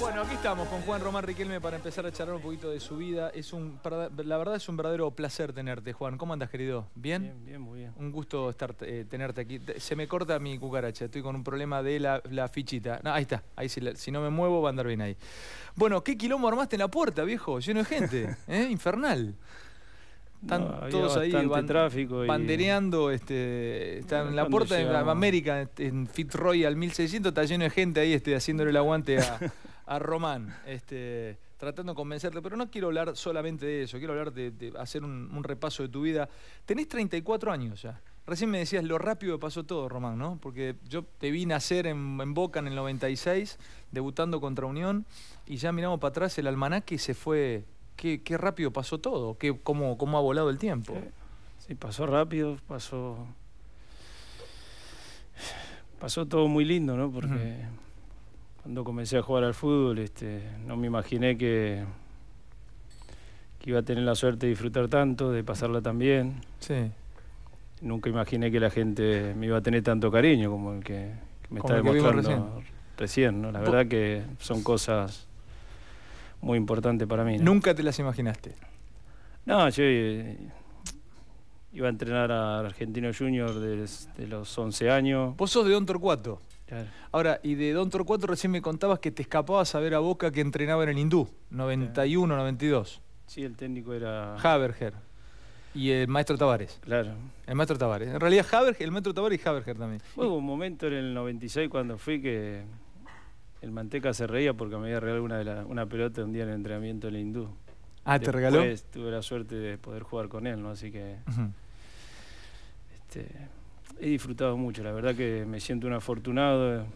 Bueno, aquí estamos con Juan Román Riquelme para empezar a charlar un poquito de su vida. Es un, la verdad es un verdadero placer tenerte, Juan. ¿Cómo andas, querido? ¿Bien? Bien, muy bien. Un gusto estar, eh, tenerte aquí. Se me corta mi cucaracha, estoy con un problema de la, fichita. ahí está, ahí si, no me muevo va a andar bien ahí. Bueno, ¿qué quilombo armaste en la puerta, viejo? Lleno de gente, ¿eh? Infernal. Están todos ahí pandereando Este, están en la puerta de América, en Fitzroy al 1600. Está lleno de gente ahí este, haciéndole el aguante a, Román. Este, tratando de convencerlo. pero no quiero hablar solamente de eso, quiero hablar de, hacer un, repaso de tu vida. Tenés 34 años ya. Recién me decías lo rápido que pasó todo, Román, ¿no? Porque yo te vi nacer en, en Boca en el 96, debutando contra Unión, y ya miramos para atrás el almanaque se fue qué, rápido pasó todo, qué, cómo, cómo ha volado el tiempo. Sí, pasó rápido, pasó. Pasó todo muy lindo, ¿no? Porque cuando comencé a jugar al fútbol, este, no me imaginé que, que iba a tener la suerte de disfrutar tanto, de pasarla tan bien. Sí. Nunca imaginé que la gente me iba a tener tanto cariño como el que, me está demostrando recién. recién. ¿no? La verdad que son cosas muy importante para mí. ¿Nunca te las imaginaste? No, yo eh, iba a entrenar al Argentino Junior desde los 11 años. Vos sos de Don Torcuato. Claro. Ahora, y de Don Torcuato recién me contabas que te escapabas a ver a Boca que entrenaba en el Hindú, 91, 92. Sí, el técnico era... Haberger. Y el maestro Tavares. Claro. El maestro Tavares. En realidad, Haberger, el maestro Tavares y Haberger también. Hubo un momento en el 96 cuando fui que el Manteca se reía porque me había regalado una, una pelota un día en el entrenamiento en el hindú. Ah, ¿te regaló? Tuve la suerte de poder jugar con él, ¿no? Así que... Este, he disfrutado mucho, la verdad que me siento un afortunado. He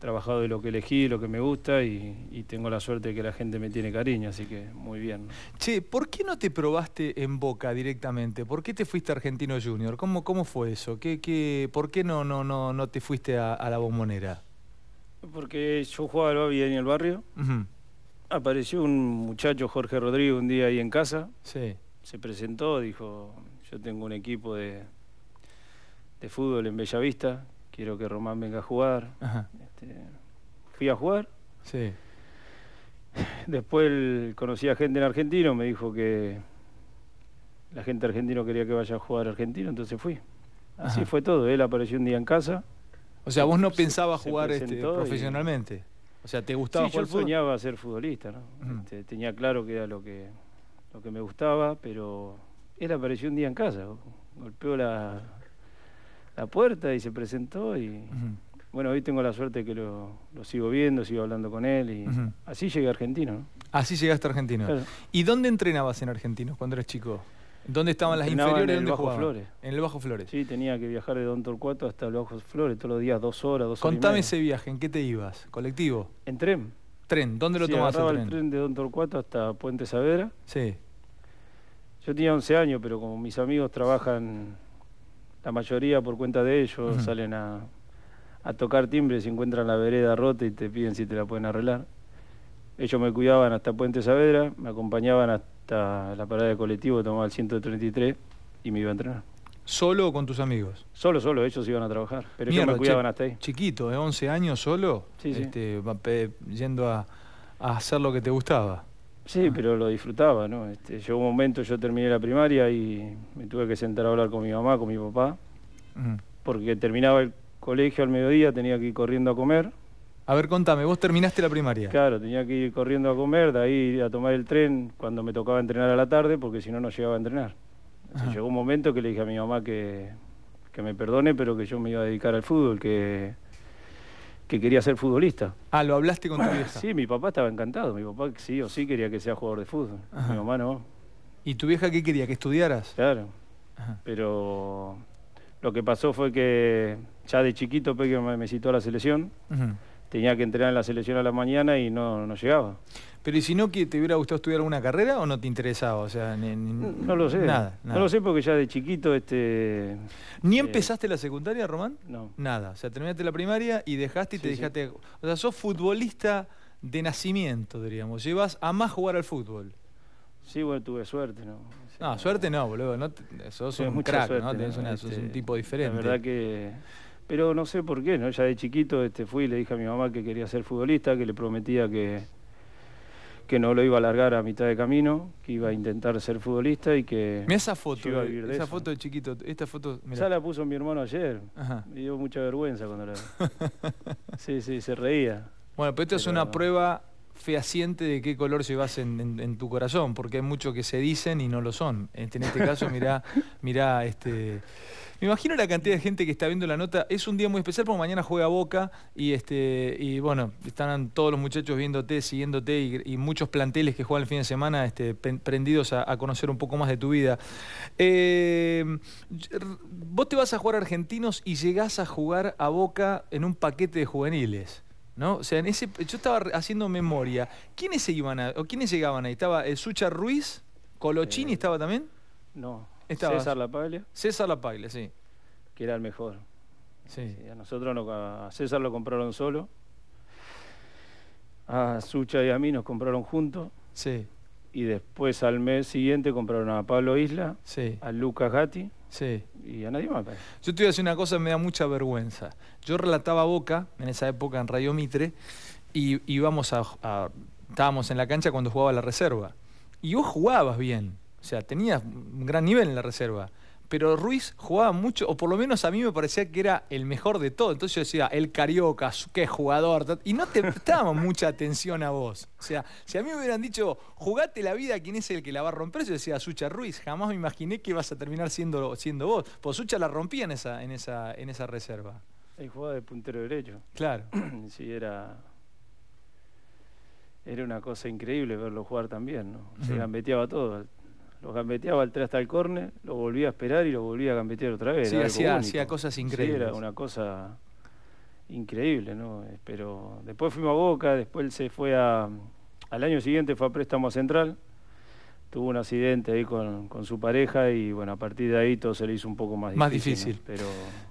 trabajado de lo que elegí, lo que me gusta y, tengo la suerte de que la gente me tiene cariño, así que muy bien. Che, ¿por qué no te probaste en Boca directamente? ¿Por qué te fuiste a Argentino Junior? ¿Cómo, cómo fue eso? ¿Qué, por qué no, no, no, no te fuiste a la bombonera? Porque yo jugaba al Babi en el barrio. Apareció un muchacho, Jorge Rodríguez, un día ahí en casa. Se presentó, dijo, yo tengo un equipo de, fútbol en Bellavista, quiero que Román venga a jugar. Este, fui a jugar. Después conocí a gente en Argentino, me dijo que la gente argentina quería que vaya a jugar argentino, entonces fui. Así fue todo. Él apareció un día en casa. O sea, vos no pensabas jugar este, profesionalmente. O sea, ¿te gustaba jugar yo soñaba ser futbolista, ¿no? Este, tenía claro que era lo que, lo que me gustaba, pero él apareció un día en casa. Golpeó la, la puerta y se presentó y... Bueno, hoy tengo la suerte que lo, sigo viendo, sigo hablando con él y así llegué a Argentino. ¿no? Así llegaste a Argentino. ¿Y dónde entrenabas en Argentino cuando eras chico? ¿Dónde estaban las inferiores? En el Bajo Flores. En el Bajo Flores. Sí, tenía que viajar de Don Torcuato hasta el Bajo Flores todos los días, dos horas, dos horas. Contame ese viaje, ¿en qué te ibas? ¿Colectivo? En tren. ¿Tren? ¿Dónde lo tomabas el tren? el tren de Don Torcuato hasta Puente Saavedra. Sí. Yo tenía 11 años, pero como mis amigos trabajan, la mayoría por cuenta de ellos, salen a, tocar timbres, se encuentran la vereda rota y te piden si te la pueden arreglar. Ellos me cuidaban hasta Puente Saavedra, me acompañaban hasta hasta la parada de colectivo, tomaba el 133 y me iba a entrenar. ¿Solo o con tus amigos? Solo, solo, ellos iban a trabajar. Pero me cuidaban hasta ahí. Chiquito, de ¿eh? 11 años solo, este, yendo a, hacer lo que te gustaba. Sí, ah. pero lo disfrutaba, ¿no? Este, llegó un momento, yo terminé la primaria y me tuve que sentar a hablar con mi mamá, con mi papá, mm. porque terminaba el colegio al mediodía, tenía que ir corriendo a comer, a ver, contame, vos terminaste la primaria. Claro, tenía que ir corriendo a comer, de ahí a tomar el tren cuando me tocaba entrenar a la tarde, porque si no, no llegaba a entrenar. llegó un momento que le dije a mi mamá que, me perdone, pero que yo me iba a dedicar al fútbol, que, que quería ser futbolista. Ah, ¿lo hablaste con tu vieja? Sí, mi papá estaba encantado. Mi papá sí o sí quería que sea jugador de fútbol. Mi mamá no. ¿Y tu vieja qué quería? ¿Que estudiaras? Claro. Pero lo que pasó fue que ya de chiquito Peque me, citó a la selección tenía que entrenar en la selección a la mañana y no, no llegaba. Pero ¿y si no que te hubiera gustado estudiar alguna carrera o no te interesaba? O sea, no, lo sé. Nada, No lo sé porque ya de chiquito... este ¿Ni eh, empezaste la secundaria, Román? No. Nada. O sea, terminaste la primaria y dejaste y te dejaste... O sea, sos futbolista de nacimiento, diríamos. Llevas a más jugar al fútbol. Sí, bueno, tuve suerte, ¿no? no, suerte no, boludo. No sos, un crack, ¿no? sos un tipo diferente. verdad que... Pero no sé por qué, ¿no? Ya de chiquito este, fui y le dije a mi mamá que quería ser futbolista, que le prometía que, que no lo iba a largar a mitad de camino, que iba a intentar ser futbolista y que... me esa foto, esa foto de chiquito, esta foto... Esa la puso mi hermano ayer, me dio mucha vergüenza cuando la... sí, sí, se reía. Bueno, pero esto es una prueba fehaciente de qué color llevas en, en, tu corazón, porque hay mucho que se dicen y no lo son. En este, en este caso, mirá, mirá este... Me imagino la cantidad de gente que está viendo la nota. Es un día muy especial porque mañana juega Boca y este y bueno, están todos los muchachos viéndote, siguiéndote y, muchos planteles que juegan el fin de semana este, prendidos a, conocer un poco más de tu vida. Eh, vos te vas a jugar a Argentinos y llegás a jugar a Boca en un paquete de juveniles. ¿No? O sea, en ese, yo estaba haciendo memoria. ¿Quiénes se iban o quiénes llegaban ahí? Estaba el Sucha Ruiz, Colochini eh, estaba también. No, ¿César César Lapaglia. César Lapaglia, sí. Que era el mejor. Sí. a nosotros, a César lo compraron solo. A Sucha y a mí nos compraron juntos. Sí. Y después al mes siguiente compraron a Pablo Isla, sí. a Lucas Gatti sí. y a nadie más. Pues. Yo te voy a decir una cosa, que me da mucha vergüenza. Yo relataba Boca en esa época en Radio Mitre y íbamos a estábamos en la cancha cuando jugaba la reserva. Y vos jugabas bien o sea, tenía un gran nivel en la reserva. Pero Ruiz jugaba mucho, o por lo menos a mí me parecía que era el mejor de todo. Entonces yo decía, el carioca, qué jugador. Y no te prestaba mucha atención a vos. O sea, si a mí me hubieran dicho, jugate la vida, ¿quién es el que la va a romper? Yo decía, Sucha Ruiz, jamás me imaginé que ibas a terminar siendo, siendo vos. Pues Sucha la rompía en esa, en esa, en esa reserva. Y jugaba de puntero derecho. Claro. sí, era era una cosa increíble verlo jugar también, ¿no? Se gambeteaba todo. Lo gambeteaba al hasta el corne, lo volvía a esperar y lo volvía a gambetear otra vez. Sí, hacía, cosas increíbles. era una cosa increíble, ¿no? Eh, pero después fuimos a Boca, después se fue a... Al año siguiente fue a préstamo a Central, tuvo un accidente ahí con, su pareja y bueno, a partir de ahí todo se le hizo un poco más difícil. Más difícil. Pero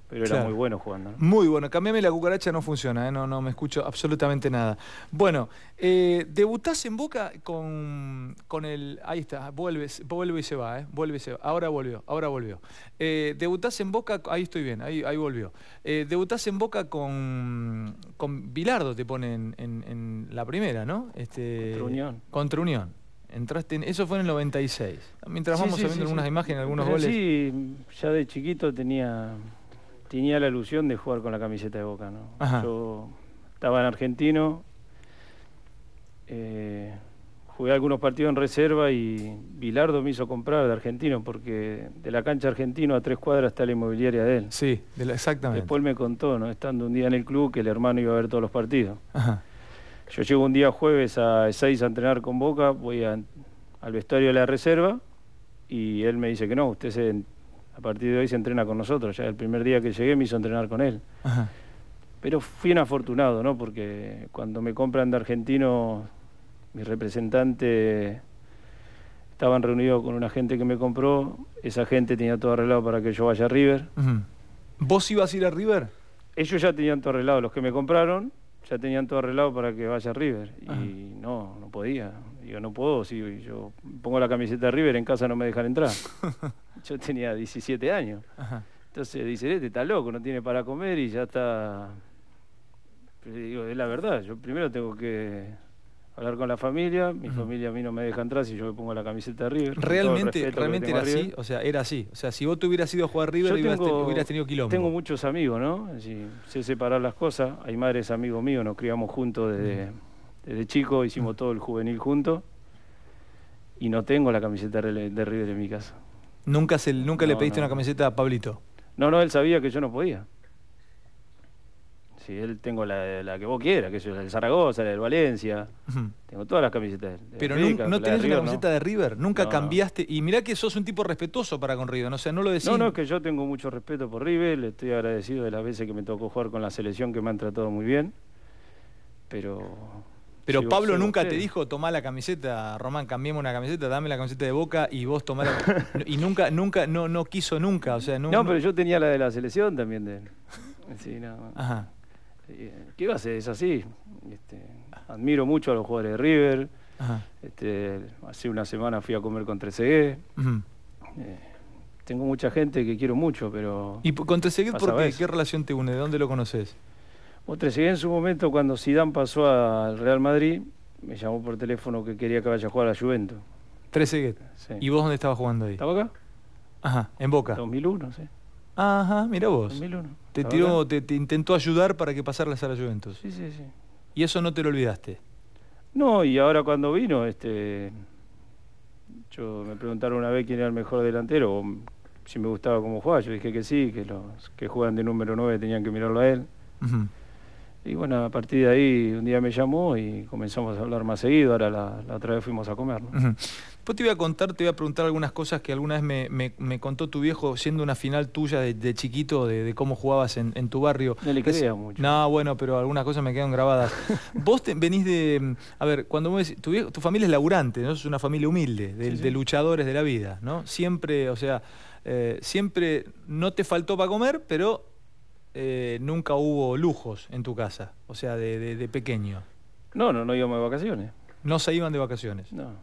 pero era muy bueno jugando. Muy bueno. Cambiame la cucaracha, no funciona, ¿eh? no, no me escucho absolutamente nada. Bueno, eh, debutás en Boca con, con el. Ahí está, vuelve, vuelve y se va, ¿eh? Vuelve y se va. Ahora volvió, ahora volvió. Eh, debutás en Boca, ahí estoy bien, ahí, ahí volvió. Eh, debutás en Boca con. Con Bilardo te pone en, la primera, ¿no? Este, contra Unión. Contra Unión. Entraste eso fue en el 96. Mientras vamos viendo algunas imágenes, algunos goles. Sí, ya de chiquito tenía tenía la ilusión de jugar con la camiseta de Boca, ¿no? Yo estaba en Argentino, eh, jugué algunos partidos en reserva y Bilardo me hizo comprar de Argentino porque de la cancha Argentino a tres cuadras está la inmobiliaria de él. Sí, exactamente. Después me contó, ¿no? Estando un día en el club que el hermano iba a ver todos los partidos. Yo llego un día jueves a 6 a entrenar con Boca, voy al vestuario de la reserva y él me dice que no, usted se a partir de hoy se entrena con nosotros. Ya el primer día que llegué me hizo entrenar con él. Pero fui un afortunado, ¿no? Porque cuando me compran de argentino, mi representante estaban reunidos con una gente que me compró. Esa gente tenía todo arreglado para que yo vaya a River. ¿Vos ibas a ir a River? Ellos ya tenían todo arreglado, los que me compraron ya tenían todo arreglado para que vaya a River. Y no, no podía. Digo, no puedo, si yo pongo la camiseta de River en casa no me dejan entrar. yo tenía 17 años. Entonces dice, este está loco, no tiene para comer y ya está... digo, es la verdad, yo primero tengo que hablar con la familia, mi familia a mí no me deja entrar si yo me pongo la camiseta de River. Realmente, realmente era así, o sea, era así. O sea, si vos te hubieras ido a jugar River, hubieras, tenido quilombo. Tengo muchos amigos, ¿no? Si sé separar las cosas. Hay madres amigos míos, nos criamos juntos desde... Desde chico hicimos todo el juvenil junto. y no tengo la camiseta de River en mi casa. ¿Nunca, se, nunca le pediste una camiseta a Pablito? No, no, él sabía que yo no podía. Si sí, él tengo la, que vos quieras, que es la Zaragoza, la del Valencia. Tengo todas las camisetas. De Pero no, no tenés una camiseta de River, nunca cambiaste. Y mirá que sos un tipo respetuoso para con River, sea, no lo decís. No, no, es que yo tengo mucho respeto por River, le estoy agradecido de las veces que me tocó jugar con la selección que me han tratado muy bien. Pero pero Pablo nunca te dijo, tomá la camiseta, Román, cambiemos una camiseta, dame la camiseta de Boca y vos tomá la... y nunca, nunca, no, no quiso nunca, o sea... No, pero yo tenía la de la selección también de Sí, Ajá. Eh, ¿Qué base a hacer? Es así. Este, admiro mucho a los jugadores de River. Este, hace una semana fui a comer con Trezeguet. Eh, tengo mucha gente que quiero mucho, pero... ¿Y con Trezeguet por qué? ¿Qué relación te une? ¿De dónde lo conoces? Otra, en su momento cuando Sidán pasó al Real Madrid, me llamó por teléfono que quería que vaya a jugar a la Juventus. Tres sí. ¿Y vos dónde estabas jugando ahí? ¿Estaba acá? Ajá, en Boca. 2001, sí. Ajá, mira vos. 2001. Te, tiró, te, intentó ayudar para que pasarles a la Juventus. Sí, sí, sí. ¿Y eso no te lo olvidaste? No, y ahora cuando vino, este, yo me preguntaron una vez quién era el mejor delantero, si me gustaba cómo jugaba. Yo dije que sí, que los que juegan de número 9 tenían que mirarlo a él. Y bueno, a partir de ahí un día me llamó y comenzamos a hablar más seguido, ahora la, otra vez fuimos a comer. ¿no? Después te voy a contar, te voy a preguntar algunas cosas que alguna vez me, contó tu viejo siendo una final tuya de, chiquito, de, cómo jugabas en, tu barrio. No le creía mucho. No, bueno, pero algunas cosas me quedan grabadas. vos venís de, a ver, cuando vos decís, tu, familia es laburante, ¿no? Es una familia humilde, de, luchadores de la vida, ¿no? Siempre, o sea, eh, siempre no te faltó para comer, pero eh, nunca hubo lujos en tu casa, o sea, de, pequeño. No, no, no íbamos de vacaciones. No se iban de vacaciones. No.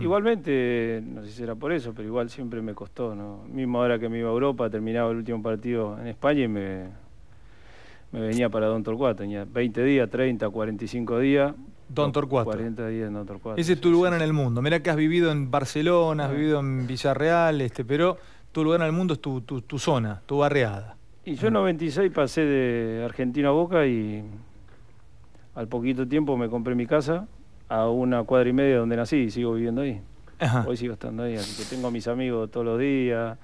Igualmente, no sé si era por eso, pero igual siempre me costó, ¿no? Mismo ahora que me iba a Europa, terminaba el último partido en España y me, me venía para Don Torcuato. Tenía 20 días, 30, 45 días. Don Torcuato. 40 días en Don Torcuato. Ese es tu lugar en el mundo. Mira que has vivido en Barcelona, has ah. vivido en Villarreal, este, pero tu lugar en el mundo es tu, tu, tu zona, tu barriada. Y yo en 96 pasé de Argentina a Boca y al poquito tiempo me compré mi casa a una cuadra y media donde nací y sigo viviendo ahí. Hoy sigo estando ahí, así que tengo a mis amigos todos los días,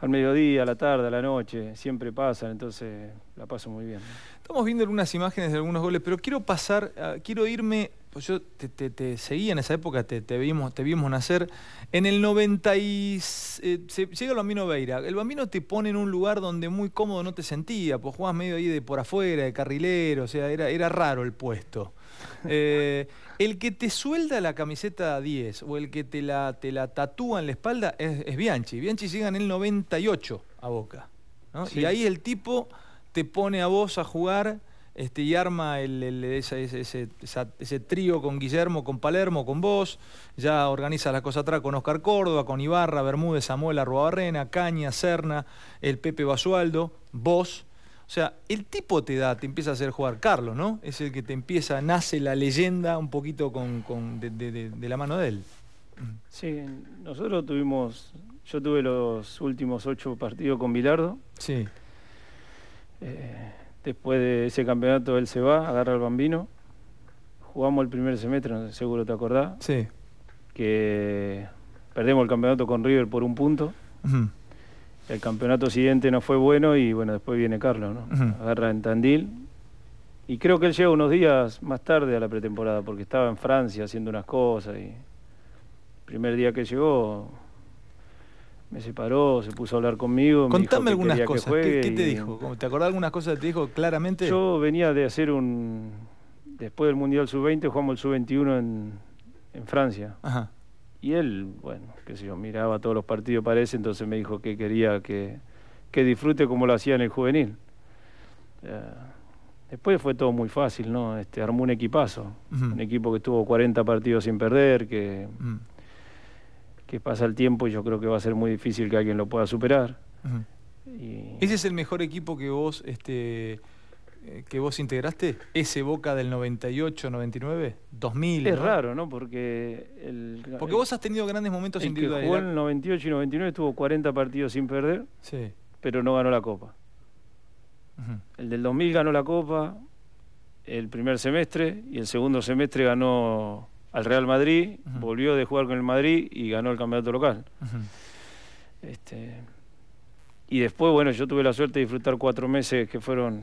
al mediodía, a la tarde, a la noche, siempre pasan, entonces la paso muy bien. Estamos viendo algunas imágenes de algunos goles, pero quiero pasar, ah, quiero irme pues yo te, en esa época, te, vimos, te vimos nacer. En el 90 eh, llega el Bambino Veira. El Bambino te pone en un lugar donde muy cómodo no te sentía, pues jugabas medio ahí de por afuera, de carrilero, o sea, era, era raro el puesto. Eh, el que te suelda la camiseta 10 o el que te la, la tatúa en la espalda es, Bianchi. Bianchi llega en el 98 a Boca. Y ahí el tipo te pone a vos a jugar este, y arma ese, trío con Guillermo, con Palermo, con vos, ya organiza las cosas atrás con Oscar Córdoba, con Ibarra, Bermúdez, Samuel, Arruabarrena, Caña, Serna, el Pepe Basualdo, vos. O sea, el tipo te da, te empieza a hacer jugar Carlos, ¿no? Es el que te empieza, nace la leyenda un poquito con, de, la mano de él. Sí, nosotros tuvimos, yo tuve los últimos ocho partidos con Bilardo. Sí. Eh, Después de ese campeonato él se va, agarra al bambino. Jugamos el primer semestre, seguro te acordás. Sí. Que perdemos el campeonato con River por un punto. El campeonato siguiente no fue bueno y bueno, después viene Carlos, ¿no? Agarra en Tandil. Y creo que él llega unos días más tarde a la pretemporada porque estaba en Francia haciendo unas cosas y el primer día que llegó me separó, se puso a hablar conmigo. Contame algunas cosas. ¿Qué, te dijo? ¿Te acordás algunas cosas que te dijo claramente? Yo venía de hacer un. Después del Mundial Sub-20, jugamos el Sub-21 en, Francia. Ajá. Y él, bueno, qué sé yo, miraba todos los partidos, parece, entonces me dijo que quería que, disfrute como lo hacía en el juvenil. Eh, después fue todo muy fácil, ¿no? Este, armó un equipazo. Un equipo que estuvo 40 partidos sin perder, que que pasa el tiempo y yo creo que va a ser muy difícil que alguien lo pueda superar. ¿Ese es el mejor equipo que vos, este, eh, que vos integraste? ¿Ese Boca del 98, 99, 2000? Es raro, ¿no? Porque, Porque vos has tenido grandes momentos el individuales. Que jugó en el 98 y 99 estuvo 40 partidos sin perder, pero no ganó la Copa. El del 2000 ganó la Copa el primer semestre y el segundo semestre ganó al Real Madrid, volvió de jugar con el Madrid y ganó el campeonato local. este, y después, bueno, yo tuve la suerte de disfrutar cuatro meses que fueron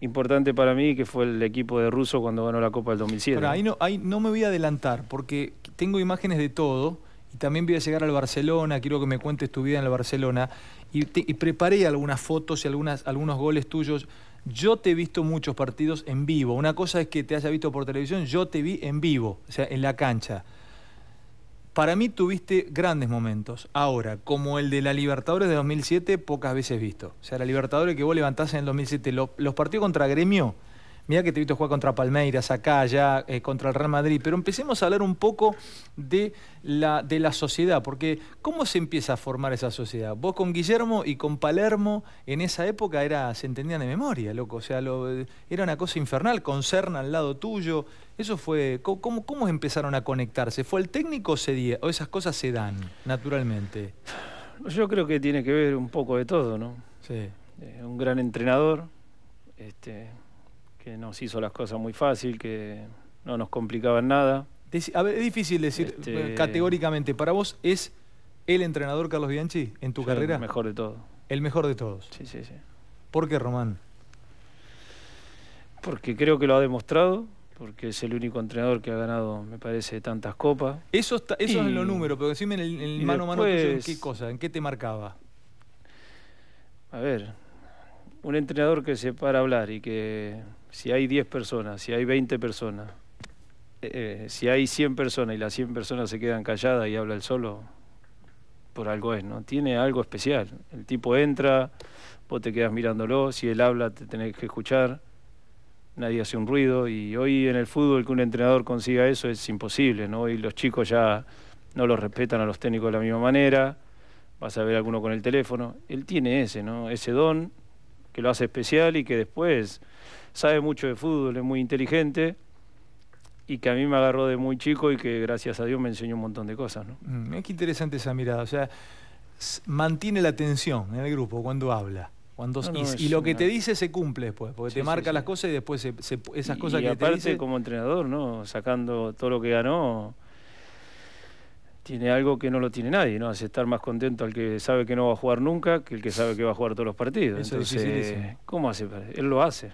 importantes para mí, que fue el equipo de Russo cuando ganó la Copa del 2007. ahí no, no me voy a adelantar, porque tengo imágenes de todo y también voy a llegar al Barcelona, quiero que me cuentes tu vida en el Barcelona. Y, preparé algunas fotos y algunas, algunos goles tuyos yo te he visto muchos partidos en vivo. Una cosa es que te haya visto por televisión, yo te vi en vivo, o sea, en la cancha. Para mí tuviste grandes momentos. Ahora, como el de la Libertadores de 2007, pocas veces visto. O sea, la Libertadores que vos levantás en el 2007, los, los partidos contra Gremio Mira que te he jugar contra Palmeiras, acá, ya, eh, contra el Real Madrid, pero empecemos a hablar un poco de la, de la sociedad, porque ¿cómo se empieza a formar esa sociedad? Vos con Guillermo y con Palermo en esa época era, se entendían de memoria, loco, o sea, era una cosa infernal, con Cerna al lado tuyo, eso fue, ¿cómo, ¿cómo empezaron a conectarse? ¿Fue el técnico o, se, o esas cosas se dan naturalmente? Yo creo que tiene que ver un poco de todo, ¿no? Sí. Eh, un gran entrenador, este, que nos hizo las cosas muy fácil, que no nos complicaban nada. A ver, es difícil decir este, categóricamente. ¿Para vos es el entrenador Carlos Bianchi en tu carrera? El mejor de todos. El mejor de todos. Sí, sí, sí. ¿Por qué, Román? Porque creo que lo ha demostrado, porque es el único entrenador que ha ganado, me parece, tantas copas. Eso, eso es en los números, pero decime en el, mano a mano, ¿qué cosa? ¿En qué te marcaba? A ver, un entrenador que se para a hablar y que si hay 10 personas, si hay 20 personas, eh, eh, si hay 100 personas y las 100 personas se quedan calladas y habla él solo, por algo es, ¿no? Tiene algo especial. El tipo entra, vos te quedas mirándolo, si él habla te tenés que escuchar, nadie hace un ruido y hoy en el fútbol que un entrenador consiga eso es imposible, ¿no? y los chicos ya no los respetan a los técnicos de la misma manera, vas a ver alguno con el teléfono, él tiene ese, ¿no? Ese don lo hace especial y que después sabe mucho de fútbol, es muy inteligente y que a mí me agarró de muy chico y que gracias a Dios me enseñó un montón de cosas. ¿no? es mm, que interesante esa mirada, o sea, mantiene la atención en el grupo cuando habla. Cuando, y, lo que te dice se cumple después, porque te marca las cosas y después esas cosas que y aparte, como entrenador, ¿no? Sacando todo lo que ganó, tiene algo que no lo tiene nadie, ¿no? Hace estar más contento al que sabe que no va a jugar nunca que el que sabe que va a jugar todos los partidos. Eso Entonces, ¿cómo hace? Él lo hace.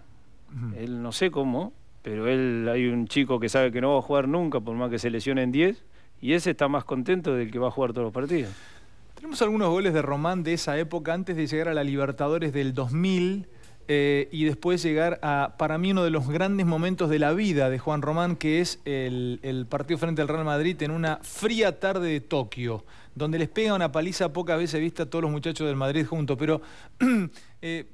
Él no sé cómo, pero él hay un chico que sabe que no va a jugar nunca, por más que se lesione en 10, y ese está más contento del que va a jugar todos los partidos. Tenemos algunos goles de Román de esa época antes de llegar a la Libertadores del 2000 eh, y después llegar a, para mí, uno de los grandes momentos de la vida de Juan Román, que es el, partido frente al Real Madrid en una fría tarde de Tokio, donde les pega una paliza pocas veces vista a todos los muchachos del Madrid juntos. Pero eh,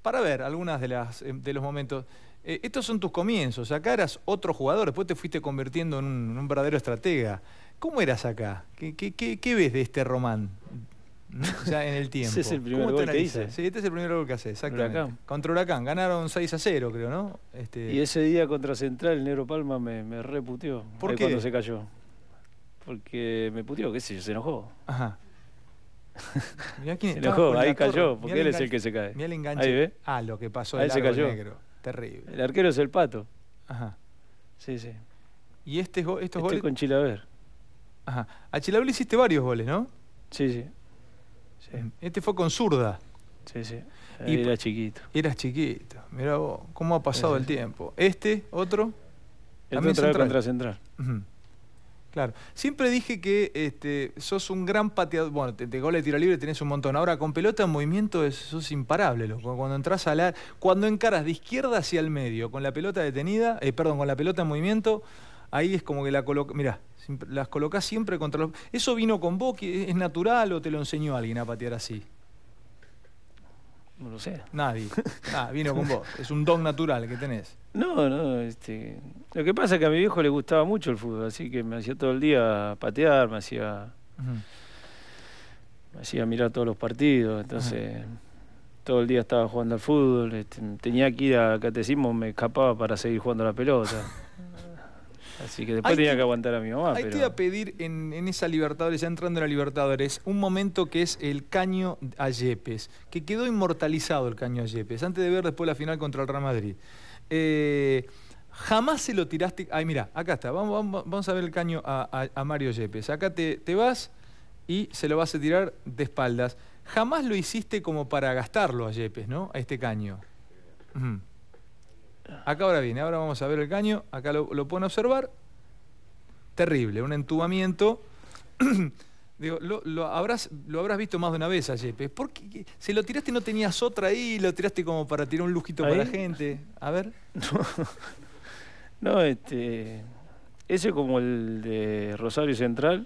para ver algunas de, las, eh, de los momentos. estos son tus comienzos. Acá eras otro jugador, después te fuiste convirtiendo en un, verdadero estratega. ¿Cómo eras acá? qué, qué, qué ves de este Román o sea, en el tiempo. Ese es el primer gol que Sí, este es el primer gol que hace, exactamente. Contra Huracán, ganaron 6 a 0, creo, ¿no? Este... Y ese día contra Central, Negro Palma me, me reputió. ¿Por qué? Cuando se cayó. Porque me putió, qué sé yo, se enojó. Ajá. Mirá quién se enojó, ahí cayó, porque él es el que se cae. Mira el enganche. Ahí Ah, lo que pasó ahí se cayó. negro. Terrible. El arquero es el pato. Ajá. Sí, sí. ¿Y este, estos este goles? Estoy con Chilaver. Ajá. A Chilaver hiciste varios goles, ¿no? Sí, sí. Este fue con zurda. Sí, sí. y era chiquito. Era chiquito. Mira vos, cómo ha pasado el tiempo. Este, otro. El central. central. Claro. Siempre dije que este, sos un gran pateador. Bueno, te, goles de tiro libre tenés un montón. Ahora, con pelota en movimiento es, sos imparable, Cuando a la. Cuando encaras de izquierda hacia el medio, con la pelota detenida, eh, perdón, con la pelota en movimiento, ahí es como que la coloca, mira, las colocas siempre contra los... ¿Eso vino con vos? Que ¿Es natural o te lo enseñó alguien a patear así? No lo sé. Nadie. Ah, vino con vos. Es un don natural que tenés. No, no. Este... Lo que pasa es que a mi viejo le gustaba mucho el fútbol, así que me hacía todo el día patear, me hacía... Me hacía mirar todos los partidos, entonces... todo el día estaba jugando al fútbol, este, tenía que ir a catecismo, me escapaba para seguir jugando la pelota. Así que después tenía que aguantar a mi mamá. Ahí te iba a pedir en, esa Libertadores, ya entrando en la Libertadores, un momento que es el caño a Yepes, que quedó inmortalizado el caño a Yepes, antes de ver después la final contra el Real Madrid. Eh, jamás se lo tiraste. Ay, mira, acá está. Vamos, vamos, a ver el caño a, Mario Yepes. Acá te, vas y se lo vas a tirar de espaldas. Jamás lo hiciste como para gastarlo a Yepes, ¿no? A este caño. Acá ahora viene, ahora vamos a ver el caño, acá lo, lo pueden observar. Terrible, un entubamiento. Digo, lo, habrás, lo habrás visto más de una vez a Porque ¿Por qué? Si lo tiraste no tenías otra ahí, lo tiraste como para tirar un lujito para la gente. A ver. No, este. Ese como el de Rosario Central,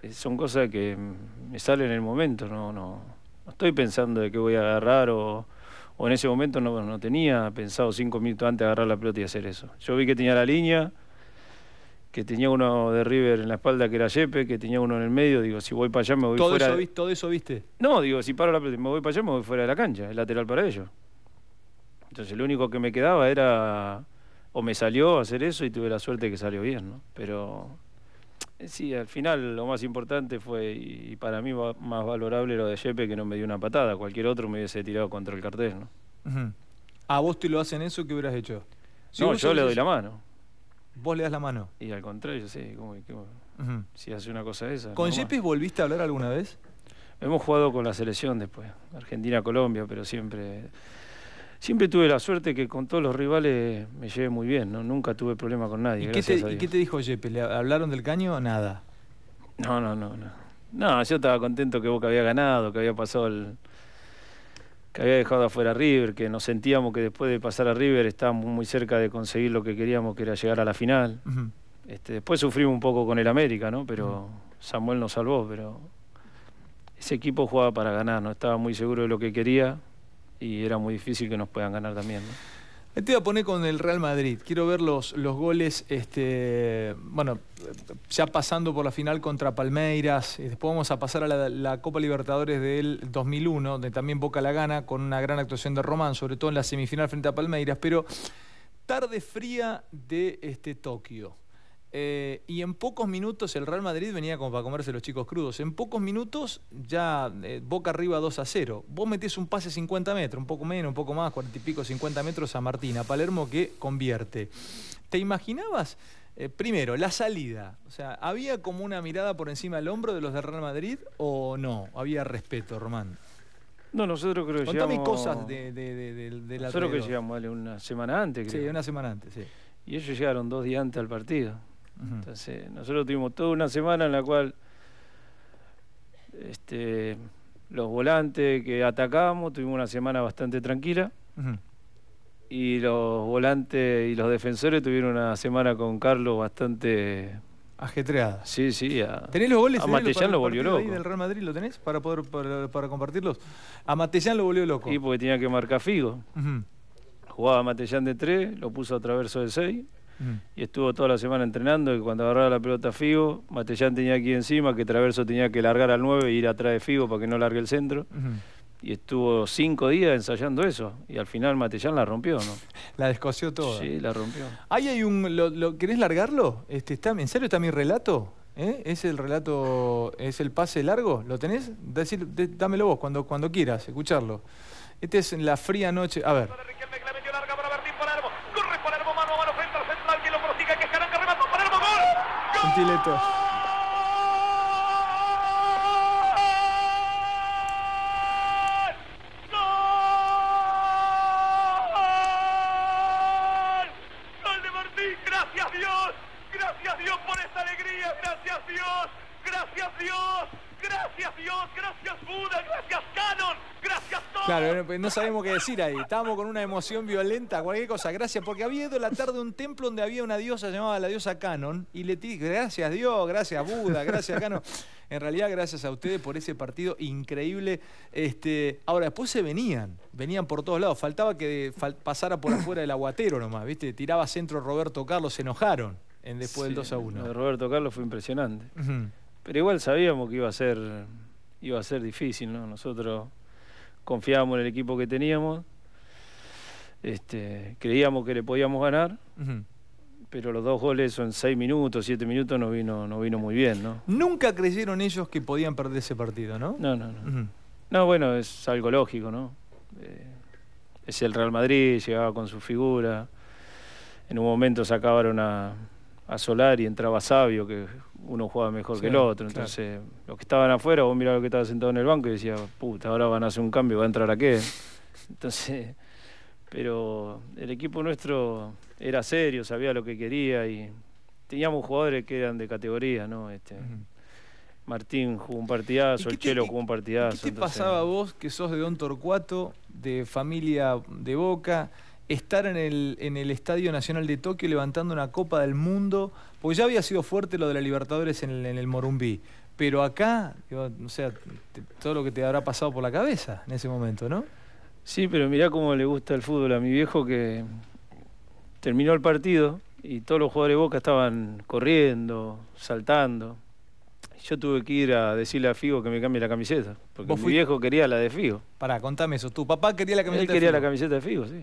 eh, son cosas que me salen en el momento, no, no, no estoy pensando de qué voy a agarrar o o en ese momento no, no tenía pensado cinco minutos antes agarrar la pelota y hacer eso. Yo vi que tenía la línea, que tenía uno de River en la espalda que era Yepe, que tenía uno en el medio, digo, si voy para allá me voy ¿Todo fuera. ¿Todo eso viste? No, digo, si paro la pelota y me voy para allá me voy fuera de la cancha, el lateral para ellos. Entonces lo único que me quedaba era, o me salió hacer eso y tuve la suerte que salió bien, ¿no? Pero eh, sí, al final lo más importante fue, y para mí más valorable lo de Yepes, que no me dio una patada. Cualquier otro me hubiese tirado contra el cartel, ¿no? ¿A vos te lo hacen eso? ¿Qué hubieras hecho? no, yo le doy la mano. ¿Vos le das la mano? Y al contrario, sí. Si hace una cosa esa. ¿Con Yepes volviste a hablar alguna vez? Hemos jugado con la selección después. Argentina-Colombia, pero siempre... Siempre tuve la suerte que con todos los rivales me llevé muy bien, ¿no? nunca tuve problema con nadie. ¿Y, qué te, dijo Yepes? ¿Le hablaron del caño o nada? No, no, no, no. No, yo estaba contento que Boca había ganado, que había pasado el. que había dejado afuera River, que nos sentíamos que después de pasar a River estábamos muy cerca de conseguir lo que queríamos, que era llegar a la final. Este, después sufrimos un poco con el América, ¿no? Pero Samuel nos salvó, pero ese equipo jugaba para ganar, no estaba muy seguro de lo que quería y era muy difícil que nos puedan ganar también. ¿no? Te voy a poner con el Real Madrid. Quiero ver los, goles, este, bueno, ya pasando por la final contra Palmeiras. Después vamos a pasar a la, la Copa Libertadores del 2001, donde también Boca la gana con una gran actuación de Román, sobre todo en la semifinal frente a Palmeiras. Pero tarde fría de este, Tokio eh, y en pocos minutos el Real Madrid venía como para comerse los chicos crudos. En pocos minutos ya eh, boca arriba 2 a 0. Vos metés un pase 50 metros, un poco menos, un poco más, 40 y pico, 50 metros a Martina, Palermo que convierte. ¿Te imaginabas? Eh, primero, la salida. O sea, ¿había como una mirada por encima del hombro de los del Real Madrid o no? Había respeto, Román. No, nosotros creo que Contame llegamos... cosas de, de, de, de Nosotros que llegamos, una semana antes, creo. Sí, una semana antes, sí. Y ellos llegaron dos días antes al partido. Entonces, nosotros tuvimos toda una semana en la cual este, los volantes que atacábamos, tuvimos una semana bastante tranquila. Y los volantes y los defensores tuvieron una semana con Carlos bastante Ajetreada. Sí, sí. A, ¿Tenés los goles? A lo volvió loco. del Real Madrid lo tenés para poder para, compartirlos? A Matellán lo volvió loco. y porque tenía que marcar Figo. Jugaba a Matellán de 3, lo puso a traverso de 6 Mm. Y estuvo toda la semana entrenando y cuando agarraba la pelota Figo, Matellán tenía aquí encima, que Traverso tenía que largar al 9 e ir atrás de Figo para que no largue el centro. Y estuvo cinco días ensayando eso. Y al final Matellán la rompió, ¿no? La descosió todo Sí, la rompió. Ahí hay un. Lo, lo, ¿Querés largarlo? Este, está, ¿En serio está mi relato? ¿Eh? ¿Es el relato, es el pase largo? ¿Lo tenés? Decir, dámelo vos cuando, cuando quieras, escucharlo. este es la fría noche. A ver. Diletto. Pues, no sabemos qué decir ahí. Estábamos con una emoción violenta, cualquier cosa. Gracias, porque había ido la tarde a un templo donde había una diosa llamada la diosa Canon. Y le dije, gracias Dios, gracias Buda, gracias Canon. En realidad, gracias a ustedes por ese partido increíble. Este, ahora, después se venían, venían por todos lados. Faltaba que pasara por afuera el aguatero nomás, ¿viste? Tiraba centro Roberto Carlos, se enojaron en después del 2 a 1. de Roberto Carlos fue impresionante. Pero igual sabíamos que iba a ser, iba a ser difícil, ¿no? Nosotros confiábamos en el equipo que teníamos, este, creíamos que le podíamos ganar. Pero los dos goles son seis minutos, siete minutos, no vino, no vino muy bien, ¿no? Nunca creyeron ellos que podían perder ese partido, ¿no? No, no, no. No, bueno, es algo lógico, ¿no? Eh, es el Real Madrid, llegaba con su figura. En un momento sacaban a, a Solar y entraba Sabio, que uno jugaba mejor que el otro. Entonces, los que estaban afuera, vos mirabas lo que estaba sentado en el banco y decías, puta, ahora van a hacer un cambio, va a entrar a qué. Entonces, pero el equipo nuestro era serio, sabía lo que quería y teníamos jugadores que eran de categoría, ¿no? Este, Martín jugó un partidazo, el Chelo jugó un partidazo. ¿Qué pasaba vos, que sos de Don Torcuato, de familia de Boca? estar en el, en el Estadio Nacional de Tokio levantando una Copa del Mundo, porque ya había sido fuerte lo de la Libertadores en el, Morumbí, pero acá, o sea, todo lo que te habrá pasado por la cabeza en ese momento, ¿no? Sí, pero mirá cómo le gusta el fútbol a mi viejo que terminó el partido y todos los jugadores de Boca estaban corriendo, saltando. Yo tuve que ir a decirle a Figo que me cambie la camiseta, porque mi viejo quería la de Figo. Pará, contame eso. ¿Tu papá quería la camiseta de Figo? quería la camiseta de Figo, sí.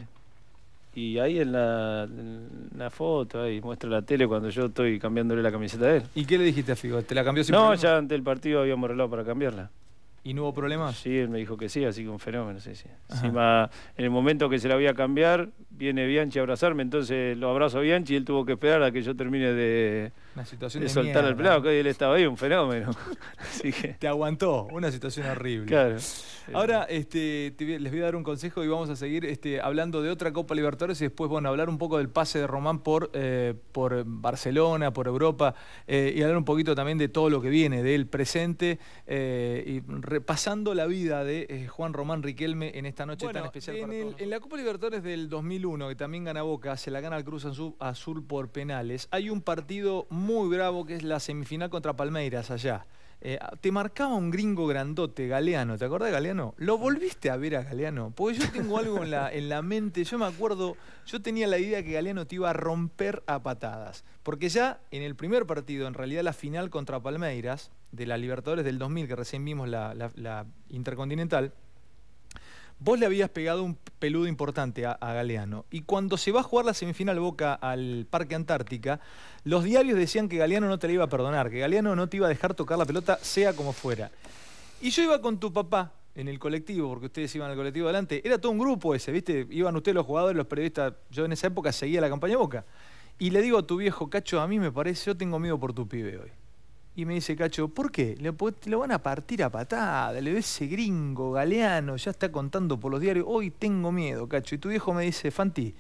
Y ahí en la, foto, ahí muestra la tele cuando yo estoy cambiándole la camiseta a él. ¿Y qué le dijiste a Figo? ¿Te la cambió sin No, ya antes del partido había arreglado para cambiarla. ¿Y no hubo problemas? Sí, él me dijo que sí, así que un fenómeno, sí, sí. en el momento que se la voy a cambiar, viene Bianchi a abrazarme, entonces lo abrazo a Bianchi y él tuvo que esperar a que yo termine de, soltar el plato, que él estaba ahí, un fenómeno. así que... Te aguantó, una situación horrible. Claro. Ahora este, les voy a dar un consejo y vamos a seguir este, hablando de otra Copa Libertadores y después, a hablar un poco del pase de Román por, eh, Barcelona, por Europa, eh, y hablar un poquito también de todo lo que viene, del presente eh, repasando la vida de eh, Juan Román Riquelme en esta noche tan especial en para En la Copa Libertadores del 2001, que también gana Boca, se la gana el Cruz Azul, por penales. Hay un partido muy bravo que es la semifinal contra Palmeiras allá. Eh, te marcaba un gringo grandote, Galeano, ¿te acordás, Galeano? ¿Lo volviste a ver a Galeano? Porque yo tengo algo en la, en la mente, yo me acuerdo, yo tenía la idea que Galeano te iba a romper a patadas. Porque ya en el primer partido, en realidad la final contra Palmeiras, de la Libertadores del 2000, que recién vimos la, Intercontinental, vos le habías pegado un peludo importante a, Galeano. Y cuando se va a jugar la semifinal Boca al Parque Antártica, los diarios decían que Galeano no te la iba a perdonar, que Galeano no te iba a dejar tocar la pelota, sea como fuera. Y yo iba con tu papá en el colectivo, porque ustedes iban al colectivo adelante, era todo un grupo ese, ¿viste? Iban ustedes los jugadores, los periodistas, yo en esa época seguía la campaña Boca. Y le digo a tu viejo, Cacho, a mí me parece, yo tengo miedo por tu pibe hoy. Y me dice Cacho, ¿por qué? Le, lo van a partir a patada, le ves ese gringo, galeano, ya está contando por los diarios, hoy tengo miedo, Cacho. Y tu viejo me dice, Fanti,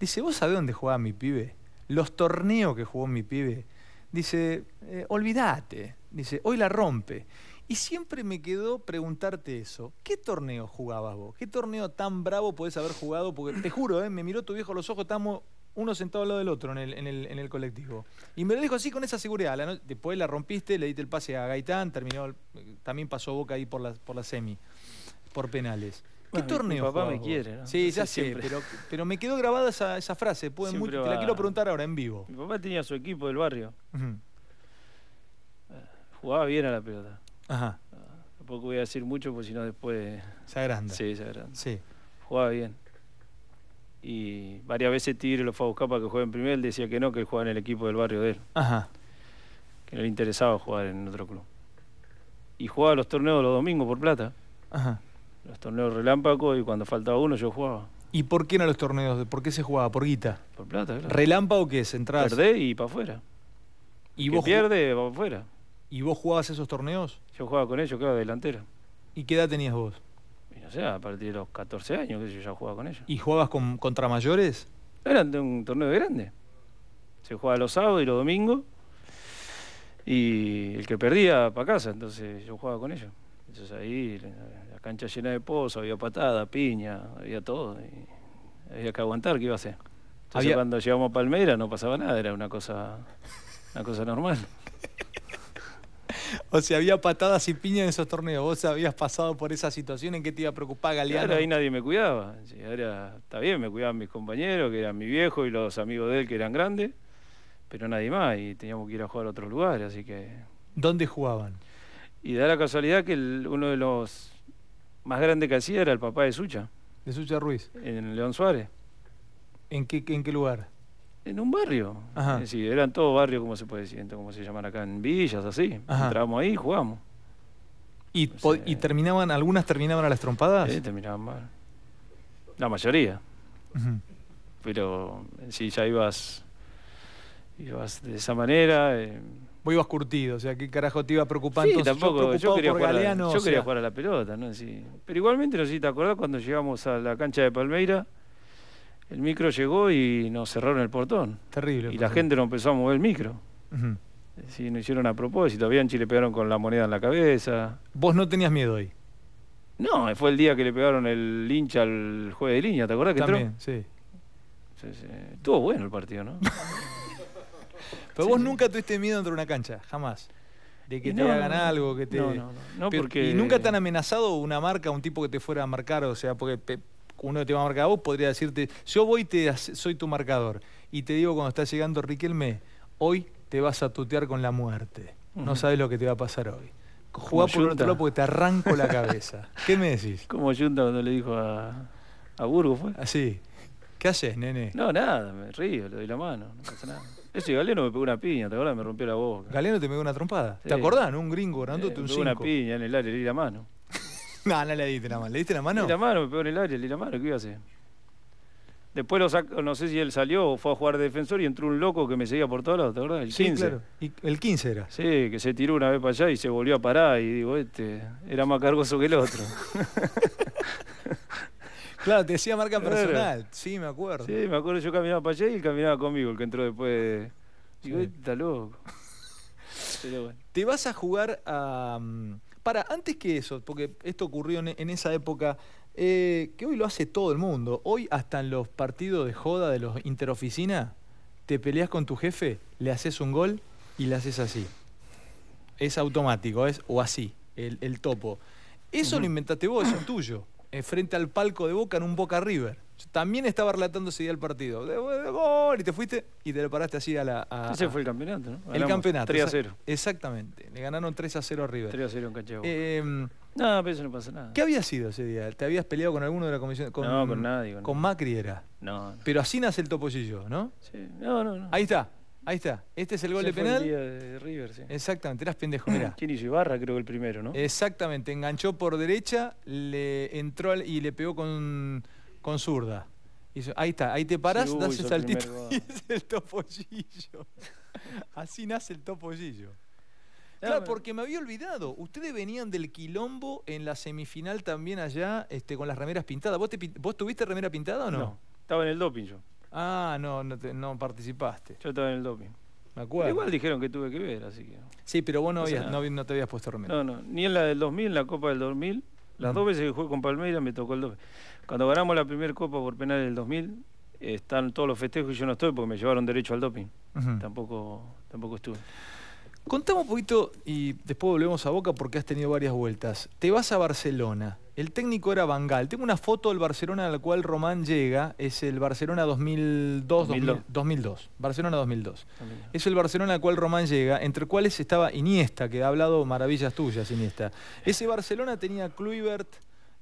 dice, ¿vos sabés dónde jugaba mi pibe? Los torneos que jugó mi pibe. Dice, olvidate, eh, olvídate, dice, hoy la rompe. Y siempre me quedó preguntarte eso. ¿Qué torneo jugabas vos? ¿Qué torneo tan bravo podés haber jugado? Porque te juro, eh, me miró tu viejo los ojos, estamos uno sentado al lado del otro en el, en el, colectivo. Y me lo dijo así con esa seguridad. después la rompiste, le diste el pase a Gaitán, terminó, eh, también pasó Boca ahí por la, por la semi, por penales. ¿Qué torneo? Mi papá me quiere, ¿no? Sí, ya sé, pero, me quedó grabada esa, frase. te la quiero preguntar ahora en vivo. Mi papá tenía su equipo del barrio. Eh, jugaba bien a la pelota. Ajá. Ah, tampoco voy a decir mucho, porque si no después. Se agranda. Sí, se agranda. Sí. Jugaba bien y varias veces Tigre lo fue a para que juegue en él decía que no, que él jugaba en el equipo del barrio de él. Ajá. Que no le interesaba jugar en otro club. Y jugaba los torneos los domingos por plata. Ajá. Los torneos relámpago y cuando faltaba uno yo jugaba. ¿Y por qué eran los torneos? ¿Por qué se jugaba? ¿Por guita? Por plata, ¿verdad? ¿Relámpago qué es? entrar Perdés y para afuera. ¿Y vos pierde, para afuera. ¿Y vos jugabas esos torneos? Yo jugaba con ellos, quedaba delantero. ¿Y qué edad tenías vos? O sea, a partir de los 14 años que yo ya jugaba con ellos. ¿Y jugabas con, contra mayores? Era un torneo grande. Se jugaba los sábados y los domingos. Y el que perdía, para casa. Entonces yo jugaba con ellos. Entonces ahí, la cancha llena de pozos, había patada, piña, había todo. había que aguantar, ¿qué iba a hacer? Entonces cuando llegamos a Palmera, no pasaba nada, era una cosa, una cosa normal. o sea, había patadas y piñas en esos torneos. Vos habías pasado por esa situación en que te iba a preocupar Galeano. ahí nadie me cuidaba. Era, está bien, me cuidaban mis compañeros, que eran mi viejo y los amigos de él que eran grandes, pero nadie más y teníamos que ir a jugar a otros lugares, así que... ¿Dónde jugaban? Y da la casualidad que uno de los más grandes que hacía era el papá de Sucha. ¿De Sucha Ruiz? En León Suárez. ¿En en qué lugar? en un barrio. Ajá. eran todos barrios, como se puede decir, como se llaman acá, en villas, así. Entramos ahí y jugamos. ¿Y, terminaban, algunas terminaban a las trompadas? Sí, terminaban mal. La mayoría. Pero si ya ibas, ibas de esa manera... Eh, Vos ibas curtido, o sea, ¿qué carajo te iba preocupando? tampoco, yo, quería, jugar, a, la pelota, ¿no? Sí. Pero igualmente, no sé si te acordás cuando llegamos a la cancha de Palmeira el micro llegó y nos cerraron el portón. Terrible. Y la gente no empezó a mover el micro. Sí, no hicieron a propósito. A chile le pegaron con la moneda en la cabeza. ¿Vos no tenías miedo ahí? No, fue el día que le pegaron el hincha al juez de línea, ¿te acordás que También, sí. Sí, Estuvo bueno el partido, ¿no? Pero vos nunca tuviste miedo entre una cancha, jamás. De que te hagan algo, que te. No, no, no. porque... Y nunca te han amenazado una marca, un tipo que te fuera a marcar, o sea, porque uno que te va a marcar a vos podría decirte, yo voy te, soy tu marcador. Y te digo cuando estás llegando Riquelme, hoy te vas a tutear con la muerte. No sabes lo que te va a pasar hoy. Jugá por un otro porque te arranco la cabeza. ¿Qué me decís? Como Junta cuando le dijo a, a Burgos, ¿fue? Así. Ah, ¿Qué haces, nene? No, nada, me río, le doy la mano, no pasa nada. Ese Galeno me pegó una piña, ¿te acordás? Me rompió la boca. Galeno te pegó una trompada. ¿Te acordás? Un gringo grandote, eh, me pegó una piña en el aire, le di la mano. No, no le diste la mano. ¿Le diste la mano? Le di la mano, me pegó en el área, le di la mano, ¿qué iba a hacer? Después lo saco, no sé si él salió o fue a jugar de defensor y entró un loco que me seguía por todos lados, ¿te acordás? El sí, 15. Claro. el 15 era. Sí, que se tiró una vez para allá y se volvió a parar y digo, este era más cargoso que el otro. claro, te decía marca personal. Sí, me acuerdo. Sí, me acuerdo, yo caminaba para allá y él caminaba conmigo, el que entró después. De... Digo, sí. Este está loco. Pero bueno. Te vas a jugar a. Mm, para, antes que eso, porque esto ocurrió en, esa época, eh, que hoy lo hace todo el mundo. Hoy hasta en los partidos de joda de los interoficina, te peleas con tu jefe, le haces un gol y le haces así. Es automático, es o así, el, topo. Eso lo inventaste vos, eso es tuyo. Eh, frente al palco de Boca en un Boca River también estaba relatando ese día el partido. De, gol, y te fuiste y te lo paraste así a la. ese fue el campeonato, ¿no? el campeonato. 3 a 0. Exactamente. Le ganaron 3 a 0 a River. 3 a 0 en un Eh, em, no, pero eso no pasa nada. ¿Qué había sido ese día? ¿Te habías peleado con alguno de la comisión? no, con nadie. Con, con Macri era. No, Pero así nace el topollillo, ¿no? Sí. No, no, no. Ahí está. Ahí está. Este es el gol de penal. El día de River, sí. Exactamente, eras pendejo, mira ¿Quién hizo Ibarra, creo que el primero, ¿no? Exactamente, enganchó por derecha, le entró y le pegó con con zurda. ahí está, ahí te paras das el saltito y es el topollillo. Así nace el topollillo. Claro, porque me había olvidado. Ustedes venían del quilombo en la semifinal también allá este, con las remeras pintadas. ¿Vos, tuviste remera pintada o no? No, estaba en el doping yo. Ah, no, no, participaste. Yo estaba en el doping. Me acuerdo. igual dijeron que tuve que ver, así que. Sí, pero vos no, te habías puesto remera. No, no, ni en la del 2000, en la Copa del 2000. Las dos veces que jugué con Palmeira me tocó el doping. Cuando ganamos la primera Copa por penal del 2000, están todos los festejos y yo no estoy porque me llevaron derecho al doping. tampoco, tampoco estuve. Contamos un poquito y después volvemos a Boca porque has tenido varias vueltas. Te vas a Barcelona. El técnico era Bangal. Tengo una foto del Barcelona al cual Román llega. Es el Barcelona 2002. 2002. Barcelona 2002. Es el Barcelona al cual Román llega, entre cuales estaba Iniesta, que ha hablado maravillas tuyas, Iniesta. Eh. Ese Barcelona tenía Kluivert,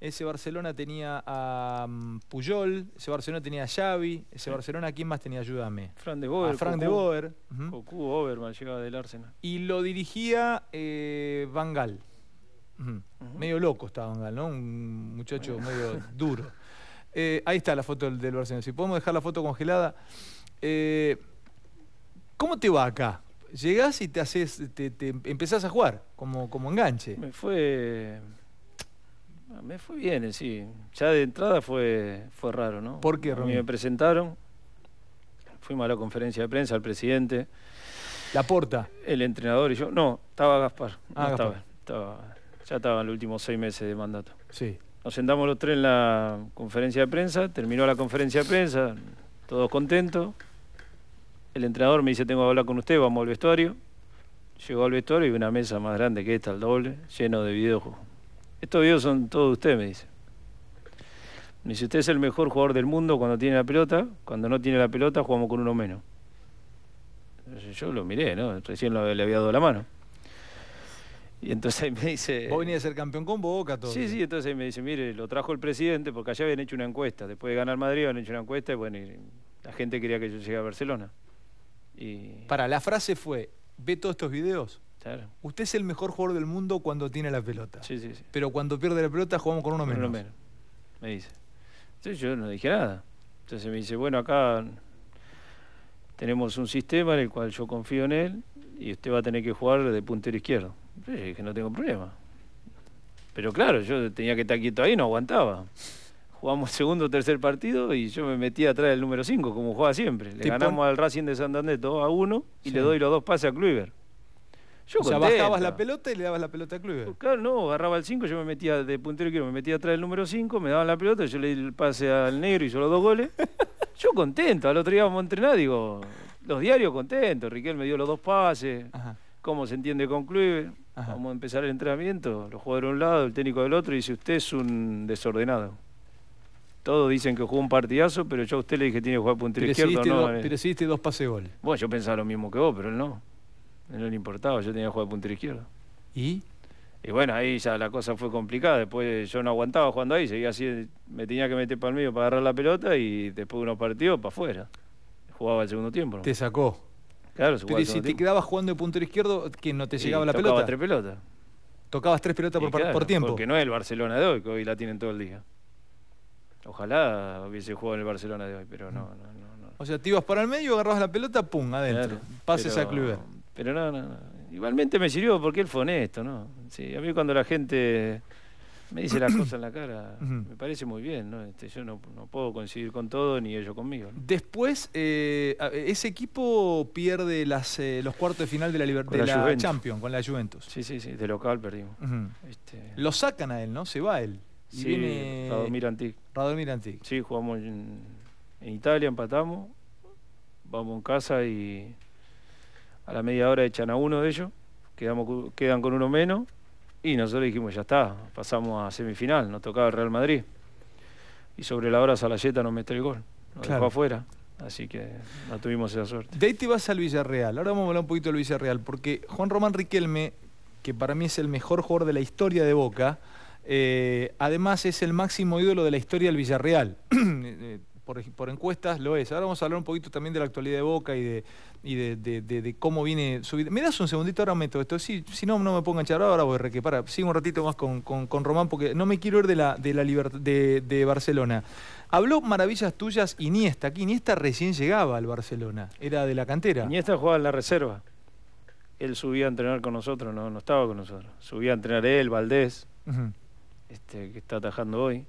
ese Barcelona tenía a mm, Puyol, ese Barcelona tenía a Xavi, ese Barcelona, ¿quién más tenía? Ayúdame. Fran de Boer. A Frank de Boer. Uh -huh. Oberman llegaba del Arsenal. Y lo dirigía eh, Van Medio loco estaba Van ¿no? Un muchacho medio duro. Eh, ahí está la foto del, Barcelona. Si podemos dejar la foto congelada. Eh, ¿Cómo te va acá? Llegás y te haces, te, te empezás a jugar como, como enganche. Me fue Ah, me fue bien, sí. Ya de entrada fue, fue raro, ¿no? ¿Por qué, raro? Me presentaron, fuimos a la conferencia de prensa, al presidente. ¿La porta? El entrenador y yo. No, estaba Gaspar. Ah, Gaspar. Estaba, ya estaba en los últimos seis meses de mandato. Sí. Nos sentamos los tres en la conferencia de prensa, terminó la conferencia de prensa, todos contentos. El entrenador me dice, tengo que hablar con usted, vamos al vestuario. Llegó al vestuario y una mesa más grande que esta, el doble, lleno de videojuegos estos videos son todos ustedes, me dice. Me dice, usted es el mejor jugador del mundo cuando tiene la pelota, cuando no tiene la pelota jugamos con uno menos. Yo lo miré, ¿no? Recién le había dado la mano. Y entonces ahí me dice... Vos venías a ser campeón con Boca todo. Sí, sí, entonces ahí me dice, mire, lo trajo el presidente, porque allá habían hecho una encuesta, después de ganar Madrid habían hecho una encuesta y bueno, la gente quería que yo llegue a Barcelona. Y... Para, la frase fue, ve todos estos videos. Usted es el mejor jugador del mundo cuando tiene la pelota. Pero cuando pierde la pelota jugamos con uno menos. me dice. Entonces yo no dije nada. Entonces me dice, bueno, acá tenemos un sistema en el cual yo confío en él y usted va a tener que jugar de puntero izquierdo. Yo dije, no tengo problema. Pero claro, yo tenía que estar quieto ahí, no aguantaba. Jugamos segundo o tercer partido y yo me metí atrás del número 5, como juega siempre. Le ganamos al Racing de Santander 2 a 1 y le doy los dos pases a Kluivert. Yo o bajabas la pelota y le dabas la pelota a Kluivert. claro, no, agarraba el 5, yo me metía de puntero izquierdo, me metía atrás del número 5, me daban la pelota, yo le di el pase al negro y hizo los dos goles. yo contento, al otro día vamos a entrenar, digo, los diarios contentos, Riquel me dio los dos pases, cómo se entiende con Kluivert. Vamos a empezar el entrenamiento, los jugadores de un lado, el técnico del otro, y dice, usted es un desordenado. Todos dicen que jugó un partidazo, pero yo a usted le dije que tiene que jugar puntero izquierdo. No, eh. pero hiciste dos pases gol. Bueno, yo pensaba lo mismo que vos, pero él no. No le importaba, yo tenía que jugar puntero izquierdo. ¿Y? Y bueno, ahí ya la cosa fue complicada. Después yo no aguantaba jugando ahí, seguía así, me tenía que meter para el medio para agarrar la pelota y después de unos partidos para afuera. Jugaba el segundo tiempo. Te sacó. Claro, Pero si te quedabas jugando de puntero izquierdo, que no te llegaba la pelota. tres pelotas. Tocabas tres pelotas por, por, tiempo. Porque no es el Barcelona de hoy, que hoy la tienen todo el día. Ojalá hubiese jugado en el Barcelona de hoy, pero no, no, no. O sea, te ibas para el medio, agarrabas la pelota, pum, adentro. Pases a Cluver. Pero no, no, Igualmente me sirvió porque él fue honesto, ¿no? Sí, a mí cuando la gente me dice las cosas en la cara, me parece muy bien, ¿no? Este, yo no, puedo coincidir con todo ni ellos conmigo. Después, eh, ese equipo pierde las, eh, los cuartos de final de la, Libertad de Champions con la Juventus. Sí, sí, sí, de local perdimos. Este, Lo sacan a él, ¿no? Se va él. Y sí, viene... Radomir Antic. Sí, jugamos en, en Italia, empatamos, vamos en casa y a la media hora echan a uno de ellos, quedan con uno menos, y nosotros dijimos, ya está, pasamos a semifinal, nos tocaba el Real Madrid. Y sobre la hora Salayeta nos metió el gol, nos dejó afuera. Así que no tuvimos esa suerte. De ahí te vas al Villarreal. Ahora vamos a hablar un poquito del Villarreal, porque Juan Román Riquelme, que para mí es el mejor jugador de la historia de Boca, eh, además es el máximo ídolo de la historia del Villarreal. Eh, eh, por, encuestas lo es. Ahora vamos a hablar un poquito también de la actualidad de Boca y de, y de, cómo viene su ¿Me das un segundito? Ahora meto esto. Sí, si no, no me pongan charlar. Ahora voy a requepar. Sigo un ratito más con, con, Román porque no me quiero ir de, la, de, la de, Barcelona. Habló maravillas tuyas Iniesta. Aquí Iniesta recién llegaba al Barcelona. Era de la cantera. Iniesta jugaba en la reserva. Él subía a entrenar con nosotros, no, no estaba con nosotros. Subía a entrenar él, Valdés, este, que está atajando hoy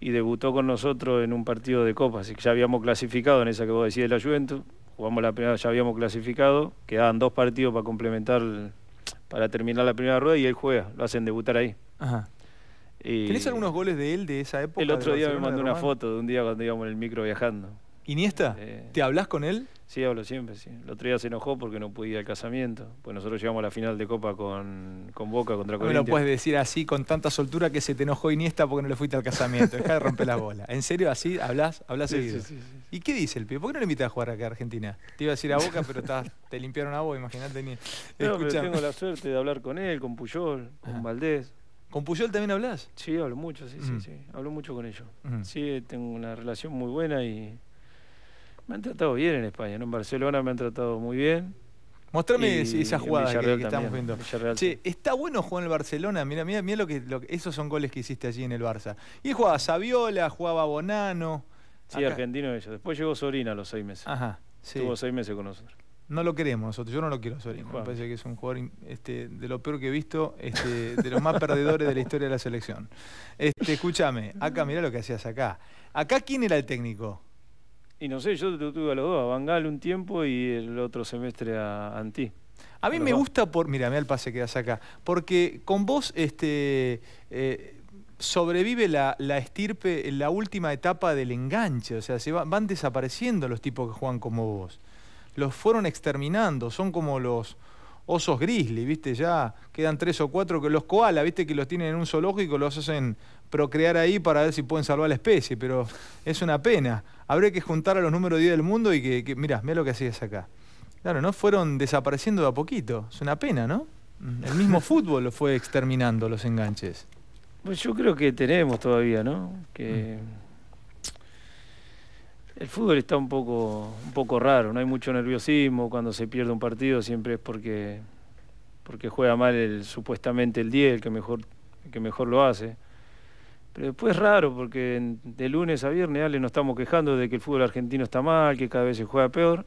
y debutó con nosotros en un partido de Copa, así que ya habíamos clasificado en esa que vos decís de la Juventus, jugamos la primera, ya habíamos clasificado, quedaban dos partidos para complementar, para terminar la primera rueda y él juega, lo hacen debutar ahí. Ajá. ¿Tenés algunos goles de él de esa época? El otro día me mandó una foto de un día cuando íbamos en el micro viajando. ¿Iniesta? Eh. ¿Te hablás con él? Sí, hablo siempre, sí. El otro día se enojó porque no pude ir al casamiento. Pues nosotros llegamos a la final de Copa con, con Boca contra Corinthians. No lo puedes decir así con tanta soltura que se te enojó Iniesta porque no le fuiste al casamiento. Deja de romper la bola. ¿En serio así hablas hablas seguido? ¿Y qué dice el pibe? ¿Por qué no le invitas a jugar acá a Argentina? Te iba a decir a Boca, pero te limpiaron a vos, imagínate. Ni... No, pero tengo la suerte de hablar con él, con Puyol, con Valdés. ¿Con Puyol también hablas? Sí, hablo mucho, sí, sí, mm. sí. Hablo mucho con ellos. Sí, tengo una relación muy buena y me han tratado bien en España, En Barcelona me han tratado muy bien. Mostrame esa jugada que, estamos viendo. está bueno jugar en el Barcelona. Mira, mira, mira lo que, esos son goles que hiciste allí en el Barça. Y jugaba Saviola, jugaba Bonano. Sí, argentino ellos. Después llegó Sorina a los seis meses. Ajá. Sí. Estuvo seis meses con nosotros. No lo queremos nosotros, yo no lo quiero Sorina. Me parece que es un jugador este, de lo peor que he visto, este, de los más perdedores de la historia de la selección. Este, escúchame, acá mira lo que hacías acá. Acá, ¿quién era el técnico? Y no sé, yo tuve a los dos, a Bangal un tiempo y el otro semestre a Antí. A mí me gusta por. Mira, el pase que das acá. Porque con vos este, eh, sobrevive la, estirpe estirpe, la última etapa del enganche. O sea, se van desapareciendo los tipos que juegan como vos. Los fueron exterminando, son como los osos grizzly, ¿viste? Ya quedan tres o cuatro que los koala, ¿viste? Que los tienen en un zoológico, los hacen procrear ahí para ver si pueden salvar la especie, pero es una pena habría que juntar a los números 10 del mundo y que, mira mirá, lo que hacías acá. Claro, ¿no? Fueron desapareciendo de a poquito. Es una pena, ¿no? Mm, el mismo fútbol lo fue exterminando los enganches. Pues yo creo que tenemos todavía, ¿no? Que mm. el fútbol está un poco, un poco raro, no hay mucho nerviosismo, cuando se pierde un partido siempre es porque, porque juega mal el, supuestamente el 10, el que mejor, el que mejor lo hace. Pues raro, porque de lunes a viernes, Ale, nos estamos quejando de que el fútbol argentino está mal, que cada vez se juega peor,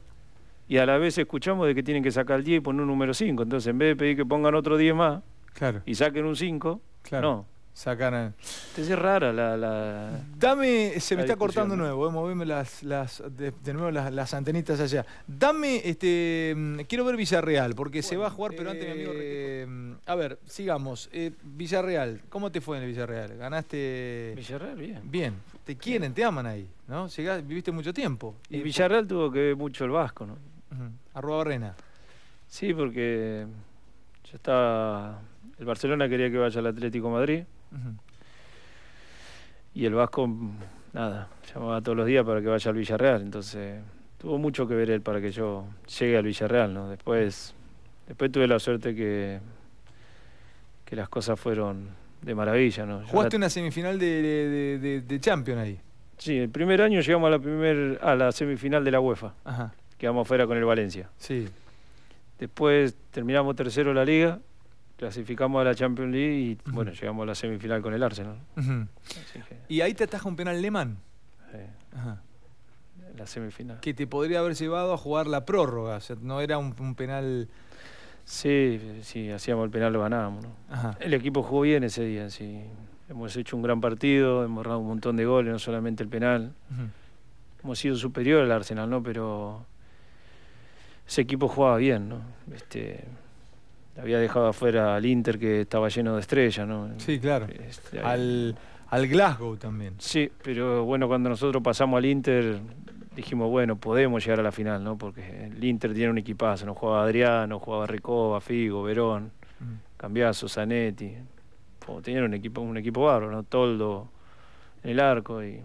y a la vez escuchamos de que tienen que sacar el 10 y poner un número 5. Entonces, en vez de pedir que pongan otro 10 más claro. y saquen un 5, claro. no, sacan Te es rara la, la. Dame, se me está cortando nuevo, eh, moveme las, las, de, nuevo las, antenitas allá. Dame, este, mm, quiero ver Villarreal, porque se va a jugar, pero antes mi amigo. Eh, a ver, sigamos. Eh, Villarreal, ¿cómo te fue en el Villarreal? ¿Ganaste. Villarreal, bien. Bien. Te quieren, te aman ahí, ¿no? viviste mucho tiempo. Y, Villarreal tuvo que ver mucho el Vasco, ¿no? Uh Sí, porque ya estaba. El Barcelona quería que vaya al Atlético Madrid y el Vasco, nada, llamaba todos los días para que vaya al Villarreal. Entonces, tuvo mucho que ver él para que yo llegue al Villarreal, ¿no? Después, después tuve la suerte que, que las cosas fueron de maravilla, ¿no? Jugaste una semifinal de, de, Champions ahí. Sí, el primer año llegamos a la primer, a la semifinal de la UEFA. Ajá. Quedamos fuera con el Valencia. Sí. Después terminamos tercero la liga clasificamos a la Champions League y bueno, llegamos a la semifinal con el Arsenal. ¿Y ahí te ataja un penal alemán? Sí. La semifinal. Que te podría haber llevado a jugar la prórroga, no era un, penal... Sí, sí, hacíamos el penal, lo ganábamos. ¿no? El equipo jugó bien ese día, sí. Hemos hecho un gran partido, hemos ganado un montón de goles, no solamente el penal. Hemos sido superior al Arsenal, ¿no? Pero ese equipo jugaba bien, ¿no? Este, había dejado afuera al Inter que estaba lleno de estrellas, ¿no? Sí, claro. Este, al, al, Glasgow también. Sí, pero bueno, cuando nosotros pasamos al Inter dijimos, bueno, podemos llegar a la final, ¿no? Porque el Inter tiene un equipazo, Nos jugaba Adriano, jugaba Ricova, Figo, Verón, mm. Cambiazo, Zanetti. Tenían un equipo, un equipo bárbaro, ¿no? Toldo en el arco y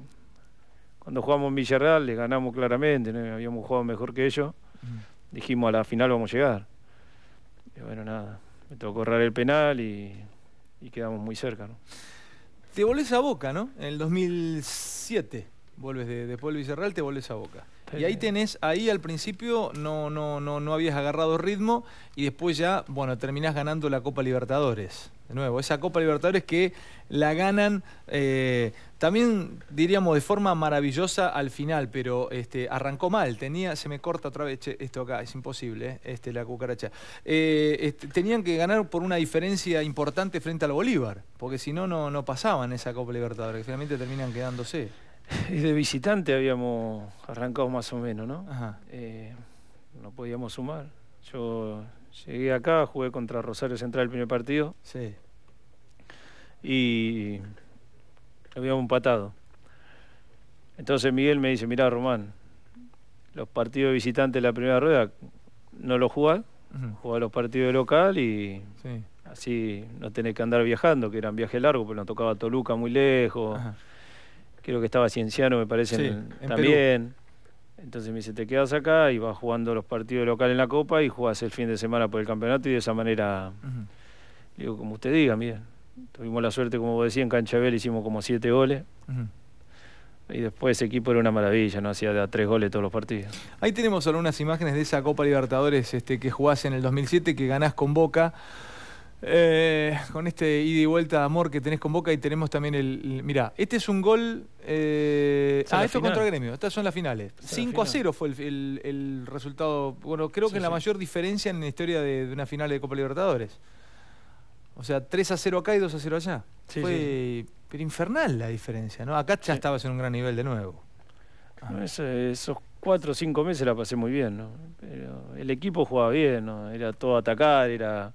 cuando jugamos en Villarreal les ganamos claramente, ¿no? habíamos jugado mejor que ellos, mm. dijimos a la final vamos a llegar y bueno, nada, me tocó correr el penal y, quedamos muy cerca. ¿no? Te volvés a Boca, ¿no? En el 2007. Vuelves de, Pueblo Vicerral, te volvés a Boca. Y ahí tenés, ahí al principio no, no, no, no habías agarrado ritmo y después ya, bueno, terminás ganando la Copa Libertadores. De nuevo, esa Copa Libertadores que la ganan eh, también diríamos de forma maravillosa al final, pero este, arrancó mal. Tenía, se me corta otra vez esto acá, es imposible, eh, este, la cucaracha. Eh, este, tenían que ganar por una diferencia importante frente al Bolívar, porque si no, no pasaban esa Copa Libertadores. Finalmente terminan quedándose. Y de visitante habíamos arrancado más o menos, ¿no? Eh, no podíamos sumar. Yo llegué acá, jugué contra Rosario Central el primer partido. Sí. Y habíamos empatado. Entonces Miguel me dice, mirá Román, los partidos de visitante de la primera rueda no los jugás, jugás los partidos de local y así no tenés que andar viajando, que eran viajes largos, pero nos tocaba Toluca muy lejos creo que estaba Cienciano, me parece, también. Entonces me dice, te quedas acá y vas jugando los partidos locales en la Copa y jugás el fin de semana por el campeonato y de esa manera, digo, como usted diga, miren, tuvimos la suerte, como vos decías, en Canchabel hicimos como siete goles. Y después ese equipo era una maravilla, no hacía de a tres goles todos los partidos. Ahí tenemos algunas imágenes de esa Copa Libertadores este, que jugás en el 2007, que ganás con Boca. Eh, con este ida y vuelta de amor que tenés con Boca y tenemos también el... mira mirá, este es un gol... Eh, ah, esto es contra Gremio, estas son las finales. 5 a 0 fue el, resultado, bueno, creo que es la mayor diferencia en la historia de, una final de Copa Libertadores. O sea, 3 a 0 acá y 2 a 0 allá. fue pero infernal la diferencia, ¿no? Acá ya estabas en un gran nivel de nuevo. esos 4 o 5 meses la pasé muy bien, ¿no? Pero el equipo jugaba bien, ¿no? Era todo atacar, era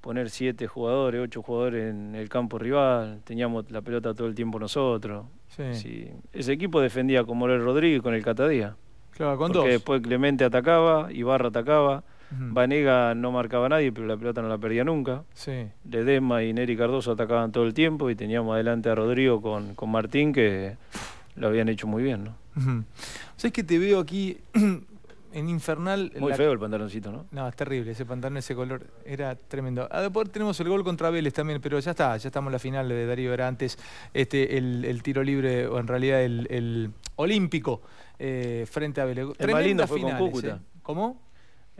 poner siete jugadores, ocho jugadores en el campo rival, teníamos la pelota todo el tiempo nosotros. Sí. Ese equipo defendía con Morel Rodríguez con el Catadía. Claro, con dos. Porque después Clemente atacaba, Ibarra atacaba, Vanega no marcaba a nadie, pero la pelota no la perdía nunca. Sí. Ledesma y Neri Cardoso atacaban todo el tiempo y teníamos adelante a Rodrigo con, con Martín que lo habían hecho muy bien, ¿no? sea es que te veo aquí en Infernal... Muy feo el pantaloncito, ¿no? No, es terrible, ese pantalón, ese color, era tremendo. Ah, después tenemos el gol contra Vélez también, pero ya está, ya estamos en la final de Darío Era antes, este, el, tiro libre, o en realidad el, olímpico eh, frente a Vélez. El con Cúcuta. ¿eh? ¿Cómo?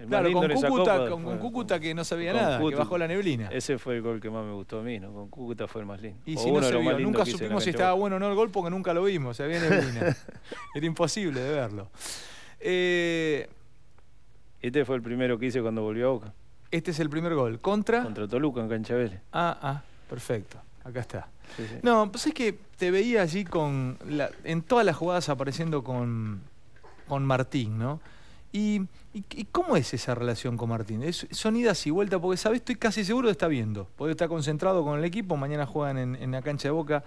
claro, con Cúcuta, con, Cúcuta, que no sabía nada, que bajó la neblina. Ese fue el gol que más me gustó a mí, ¿no? Con Cúcuta fue el más lindo. Y si no se vio, nunca supimos si estaba bueno o no el gol porque nunca lo vimos, se había neblina. Era imposible de verlo. Eh, este fue el primero que hice cuando volvió a Boca. Este es el primer gol. ¿Contra? Contra Toluca en Cancha Vélez. Ah, ah, perfecto. Acá está. No, pues es que te veía allí con. en todas las jugadas apareciendo con, con Martín, ¿no? Y, cómo es esa relación con Martín? son idas y vueltas, porque sabes, estoy casi seguro de está viendo, Puede estar concentrado con el equipo, mañana juegan en la cancha de Boca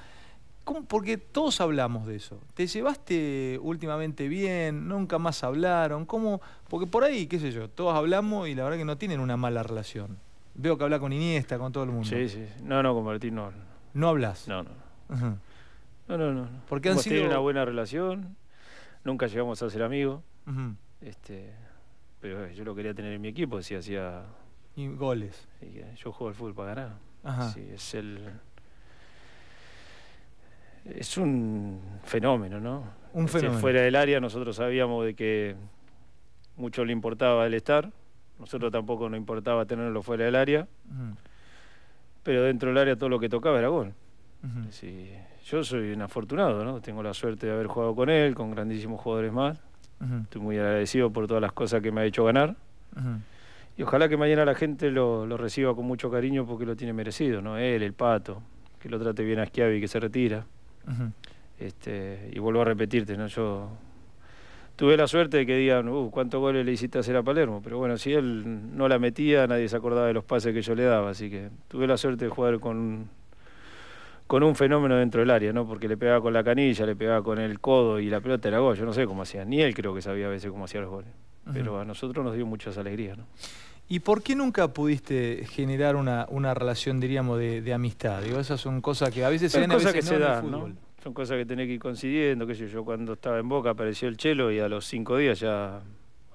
porque todos hablamos de eso. ¿Te llevaste últimamente bien? ¿Nunca más hablaron? ¿Cómo? Porque por ahí, qué sé yo, todos hablamos y la verdad que no tienen una mala relación. Veo que habla con Iniesta, con todo el mundo. Sí, sí. No, no, con Martín no. ¿No hablas? No, no. No, no, no. Porque han sido... una buena relación, nunca llegamos a ser amigos. este, pero eh, yo lo quería tener en mi equipo, si hacía... Y goles. yo juego al fútbol para ganar. Ajá. Sí, es el es un fenómeno, ¿no? Un fenómeno. fuera del área nosotros sabíamos de que mucho le importaba el estar, nosotros mm. tampoco nos importaba tenerlo fuera del área, mm. pero dentro del área todo lo que tocaba era gol. yo soy un afortunado, ¿no? Tengo la suerte de haber jugado con él, con grandísimos jugadores más. Estoy muy agradecido por todas las cosas que me ha hecho ganar. Y ojalá que mañana la gente lo, lo, reciba con mucho cariño porque lo tiene merecido, ¿no? Él, el pato, que lo trate bien a Schiavi, que se retira este, y vuelvo a repetirte, ¿no? Yo tuve la suerte de que digan, uh, ¿cuántos goles le hiciste hacer a Palermo? Pero bueno, si él no la metía, nadie se acordaba de los pases que yo le daba, así que tuve la suerte de jugar con, con un fenómeno dentro del área, ¿no? Porque le pegaba con la canilla, le pegaba con el codo y la pelota era gol. Yo no sé cómo hacía, ni él creo que sabía a veces cómo hacía los goles. Pero a nosotros nos dio muchas alegrías, ¿no? ¿Y por qué nunca pudiste generar una, una relación, diríamos, de, amistad? esas son cosas que a veces se dan, a veces no Son cosas que tenés que ir coincidiendo, qué sé yo, cuando estaba en Boca apareció el Chelo y a los cinco días ya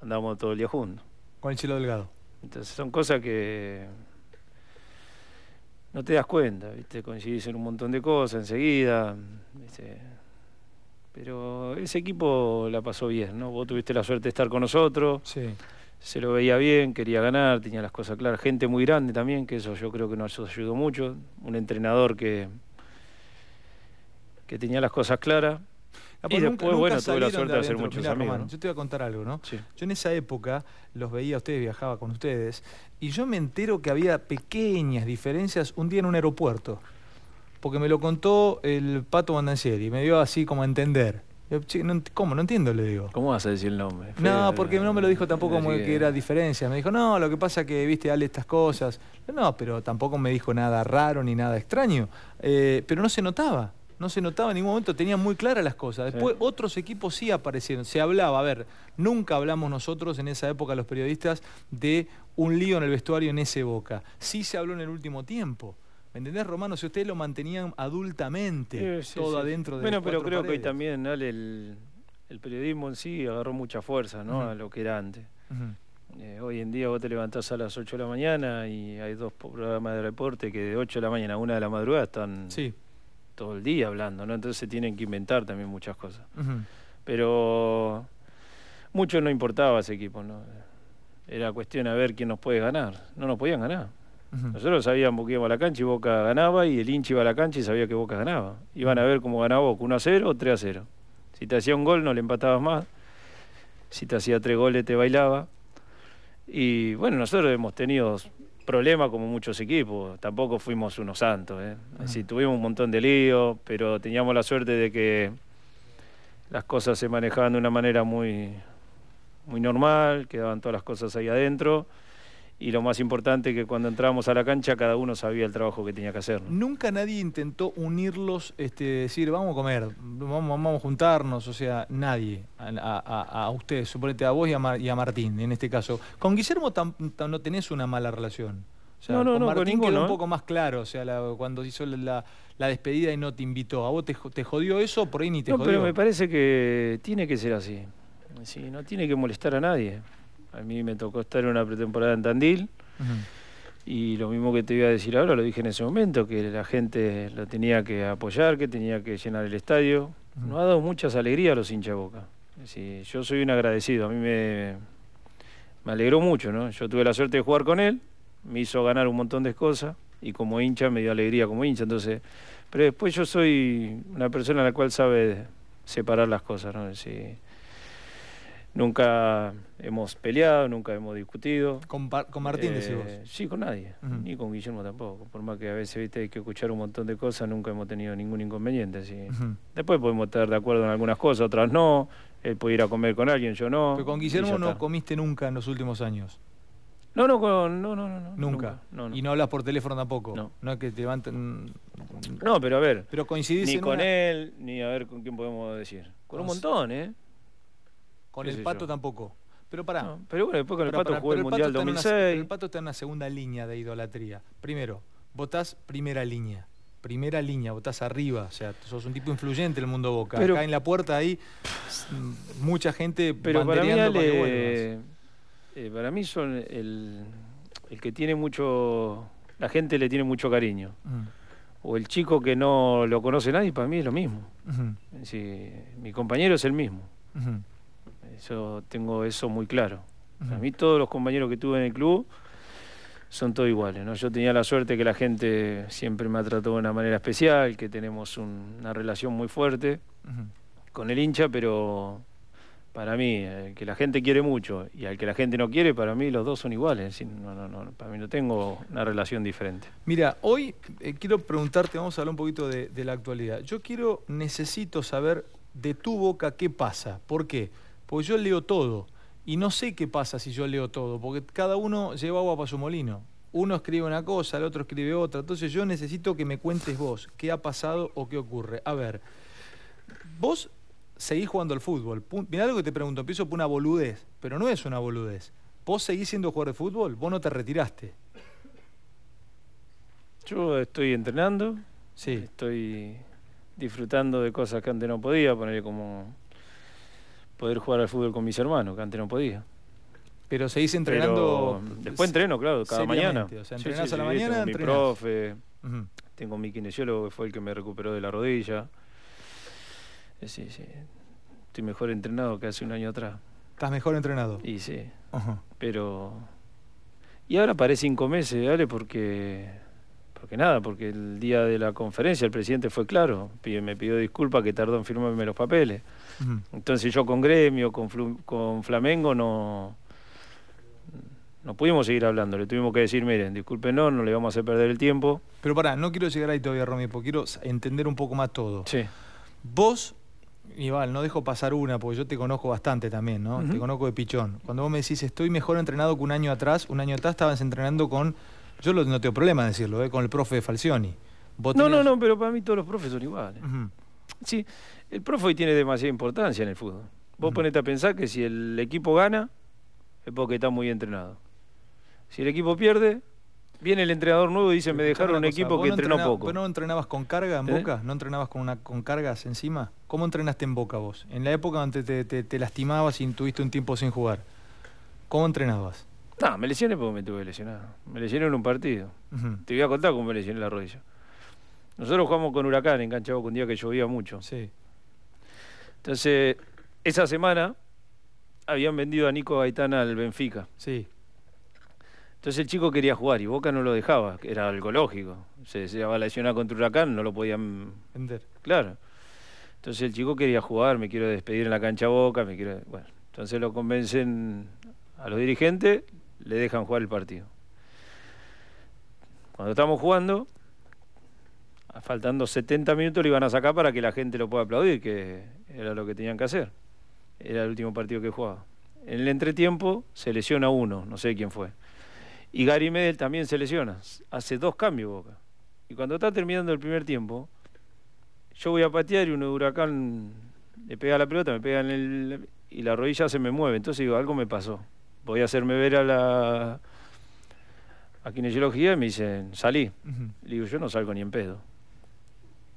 andábamos todo el día juntos. Con el Chelo Delgado. Entonces son cosas que no te das cuenta, ¿viste? coincidís en un montón de cosas enseguida. Pero ese equipo la pasó bien, ¿no? Vos tuviste la suerte de estar con nosotros. Sí se lo veía bien, quería ganar, tenía las cosas claras. Gente muy grande también, que eso yo creo que nos ayudó mucho. Un entrenador que, que tenía las cosas claras. Ah, y pues después, bueno, tuve la suerte de, hacer muchos amigos. Yo te voy a contar algo, ¿no? Yo en esa época los veía a ustedes, viajaba con ustedes, y yo me entero que había pequeñas diferencias un día en un aeropuerto. Porque me lo contó el Pato Bandancieri, me dio así como a entender. ¿Cómo? No entiendo, le digo. ¿Cómo vas a decir el nombre? no, porque no me lo dijo tampoco como que, era diferencia. Me dijo, no, lo que pasa que, viste, dale estas cosas. No, pero tampoco me dijo nada raro ni nada extraño. Eh, pero no se notaba. No se notaba en ningún momento, tenía muy claras las cosas. Después otros equipos sí aparecieron. Se hablaba, a ver, nunca hablamos nosotros en esa época los periodistas de un lío en el vestuario en ese boca. Sí se habló en el último tiempo. ¿Me entendés, Romano? Si ustedes lo mantenían adultamente, todo adentro de Bueno, pero creo que que también el, periodismo en sí agarró mucha fuerza, ¿no? A lo que era antes. Eh, hoy en día vos te levantás a las 8 de la mañana y hay dos programas de reporte que de 8 de la mañana a 1 de la madrugada están todo el día hablando, ¿no? Entonces tienen que inventar también muchas cosas. Pero mucho no importaba ese equipo, ¿no? Era cuestión a ver quién nos puede ganar. No nos podían ganar. Nosotros sabíamos que íbamos a la cancha y Boca ganaba y el hincha iba a la cancha y sabía que Boca ganaba. Iban a ver cómo ganaba Boca, 1 a 0 o 3 a 0. Si te hacía un gol no le empatabas más. Si te hacía tres goles te bailaba. Y bueno, nosotros hemos tenido problemas como muchos equipos. Tampoco fuimos unos santos. ¿eh? tuvimos un montón de líos, pero teníamos la suerte de que las cosas se manejaban de una manera muy, muy normal, quedaban todas las cosas ahí adentro y lo más importante que cuando entrábamos a la cancha cada uno sabía el trabajo que tenía que hacer. Nunca nadie intentó unirlos, este, decir vamos a comer, vamos, a juntarnos, o sea, nadie, a, a, ustedes, suponete a vos y a, Martín en este caso. Con Guillermo no tenés una mala relación. O no, no, con Martín con un ¿eh? poco más claro, o sea, cuando hizo la, despedida y no te invitó. ¿A vos te, jodió eso? Por ahí ni te no, Pero me parece que tiene que ser así. no tiene que molestar a nadie. A mí me tocó estar en una pretemporada en Tandil. Y lo mismo que te iba a decir ahora, lo dije en ese momento, que la gente lo tenía que apoyar, que tenía que llenar el estadio. No ha dado muchas alegrías los hinchas Boca. yo soy un agradecido, a mí me, me, alegró mucho, ¿no? Yo tuve la suerte de jugar con él, me hizo ganar un montón de cosas y como hincha me dio alegría como hincha, entonces... Pero después yo soy una persona en la cual sabe separar las cosas, ¿no? Sí, Nunca hemos peleado, nunca hemos discutido. ¿Con, con Martín, decís vos? Eh, sí, con nadie, ni con Guillermo tampoco. Por más que a veces viste, hay que escuchar un montón de cosas, nunca hemos tenido ningún inconveniente. ¿sí? Después podemos estar de acuerdo en algunas cosas, otras no. Él puede ir a comer con alguien, yo no. Pero con Guillermo no comiste nunca en los últimos años. No, no, con, no, no, no. Nunca. Y no hablas por teléfono tampoco. No. No es que te levanten. No, pero a ver. Pero coincidís Ni con él, ni a ver con quién podemos decir. con un montón, ¿eh? Con el Pato tampoco. Pero pará. pero bueno, después con el Pato jugó el, Mundial 2006. el Pato está en una segunda línea de idolatría. Primero, votás primera línea. Primera línea, votás arriba. O sea, sos un tipo influyente en el mundo Boca. Pero, Acá en la puerta ahí, mucha gente pero para mí, eh, mí son el, que tiene mucho... La gente le tiene mucho cariño. Mm. o el chico que no lo conoce nadie, para mí es lo mismo. mi compañero es el mismo. Yo tengo eso muy claro. a mí todos los compañeros que tuve en el club son todos iguales. Yo tenía la suerte que la gente siempre me ha tratado de una manera especial, que tenemos una relación muy fuerte con el hincha, pero para mí, el que la gente quiere mucho y al que la gente no quiere, para mí los dos son iguales. No, no, no, para mí no tengo una relación diferente. Mira, hoy eh, quiero preguntarte, vamos a hablar un poquito de, de la actualidad. Yo quiero, necesito saber de tu boca qué pasa. ¿Por qué? Porque yo leo todo y no sé qué pasa si yo leo todo, porque cada uno lleva agua para su molino. Uno escribe una cosa, el otro escribe otra. Entonces yo necesito que me cuentes vos qué ha pasado o qué ocurre. A ver, vos seguís jugando al fútbol. Mira lo que te pregunto, empiezo por una boludez, pero no es una boludez. ¿Vos seguís siendo jugador de fútbol? ¿Vos no te retiraste? Yo estoy entrenando. Sí. Estoy disfrutando de cosas que antes no podía, poner como poder jugar al fútbol con mis hermanos, que antes no podía. Pero seguís entrenando. después entreno, claro, cada mañana. entrenás a la mañana. Tengo mi profe, tengo mi kinesiólogo que fue el que me recuperó de la rodilla. Eh, sí, sí. Estoy mejor entrenado que hace un año atrás. ¿Estás mejor entrenado? Y sí. Pero. Y ahora paré cinco meses, ¿vale? Porque porque nada, porque el día de la conferencia el presidente fue claro, me pidió disculpas que tardó en firmarme los papeles. Entonces yo con Gremio, con, Flamengo no, no pudimos seguir hablando, le tuvimos que decir, miren, discúlpenos, no le vamos a hacer perder el tiempo. Pero pará, no quiero llegar ahí todavía, Romy, porque quiero entender un poco más todo. Sí. Vos Iván, no dejo pasar una, porque yo te conozco bastante también, ¿no? Te conozco de pichón. Cuando vos me decís, estoy mejor entrenado que un año atrás, un año atrás estabas entrenando con yo no tengo problema en decirlo, ¿eh? con el profe Falcioni. no, no, no, pero para mí todos los profes son iguales. Sí, el profe hoy tiene demasiada importancia en el fútbol. Vos ponete a pensar que si el equipo gana, es porque está muy entrenado. Si el equipo pierde, viene el entrenador nuevo y dice, me dejaron un equipo que entrenó poco. ¿Pero no entrenabas con carga en ¿Eh? Boca? ¿No entrenabas con, una, con cargas encima? ¿Cómo entrenaste en Boca vos? En la época donde te lastimabas y tuviste un tiempo sin jugar. ¿Cómo entrenabas? No, me lesioné porque me tuve lesionado. Me lesioné en un partido. Te voy a contar cómo me lesioné la rodilla. Nosotros jugamos con Huracán en Cancha un día que llovía mucho. Sí. Entonces, esa semana habían vendido a Nico Gaitán al Benfica. Sí. Entonces el chico quería jugar y Boca no lo dejaba, era algo lógico. Se, deseaba lesionar contra Huracán, no lo podían vender. Claro. Entonces el chico quería jugar, me quiero despedir en la cancha Boca, me quiero... Bueno, entonces lo convencen a los dirigentes, le dejan jugar el partido. Cuando estamos jugando, faltando 70 minutos lo iban a sacar para que la gente lo pueda aplaudir, que era lo que tenían que hacer. Era el último partido que jugaba. En el entretiempo se lesiona uno, no sé quién fue. Y Gary Medel también se lesiona. Hace dos cambios Boca. Y cuando está terminando el primer tiempo, yo voy a patear y un huracán le pega la pelota, me pega en el... y la rodilla se me mueve. Entonces digo, algo me pasó voy a hacerme ver a la a kinesiología y me dicen, salí. Le digo, yo no salgo ni en pedo.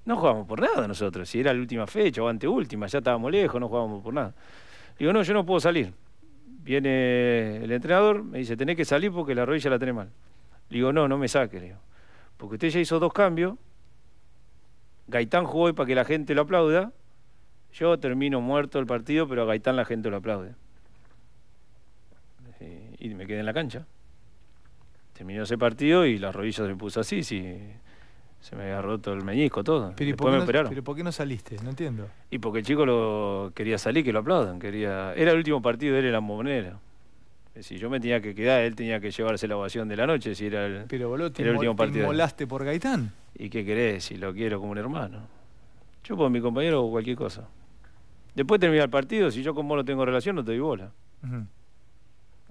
No jugábamos por nada nosotros, si era la última fecha o anteúltima, ya estábamos lejos, no jugábamos por nada. Le digo, no, yo no puedo salir. Viene el entrenador, me dice, tenés que salir porque la rodilla la tenés mal. Le digo, no, no me saque, le digo. Porque usted ya hizo dos cambios, Gaitán jugó para que la gente lo aplauda, yo termino muerto el partido, pero a Gaitán la gente lo aplaude y me quedé en la cancha. Terminó ese partido y las rodillas se me puso así, sí. Se me había roto el meñisco, todo. Pero, Después me ¿Pero por qué no saliste? No entiendo. Y porque el chico lo quería salir, que lo aplaudan. quería Era el último partido, de él en la monera Si yo me tenía que quedar, él tenía que llevarse la ovación de la noche, si era el, Pero, boludo, el último partido. ¿Te molaste por Gaitán? ¿Y qué querés? Si lo quiero como un hermano. Yo por mi compañero o cualquier cosa. Después terminé el partido, si yo con vos no tengo relación, no te doy bola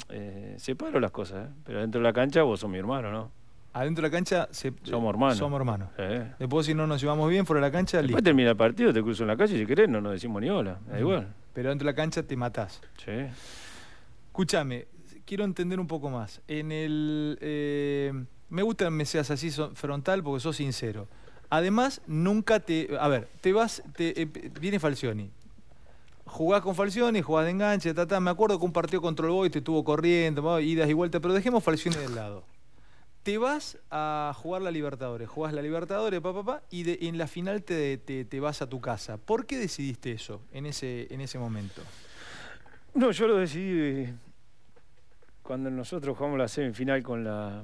eh, separo las cosas, ¿eh? pero dentro de la cancha vos sos mi hermano, ¿no? Adentro de la cancha se, somos hermanos. Somos hermanos. Eh. Después, si no nos llevamos bien, fuera de la cancha. Después termina el partido, te cruzo en la calle y si querés no nos decimos ni hola. igual. Pero dentro de la cancha te matás. Sí. Escúchame, quiero entender un poco más. En el. Eh, me gusta que me seas así frontal porque sos sincero. Además, nunca te. A ver, te vas. Te, viene Falcioni jugás con Falcioni, jugás de enganche, me acuerdo que un partido contra el Boy te estuvo corriendo, idas y vueltas, pero dejemos Falcioni del lado. Te vas a jugar la Libertadores, jugás la Libertadores, papá, y, en la final te, te, vas a tu casa. ¿Por qué decidiste eso en ese, en ese momento? No, yo lo decidí eh, cuando nosotros jugamos la semifinal con la,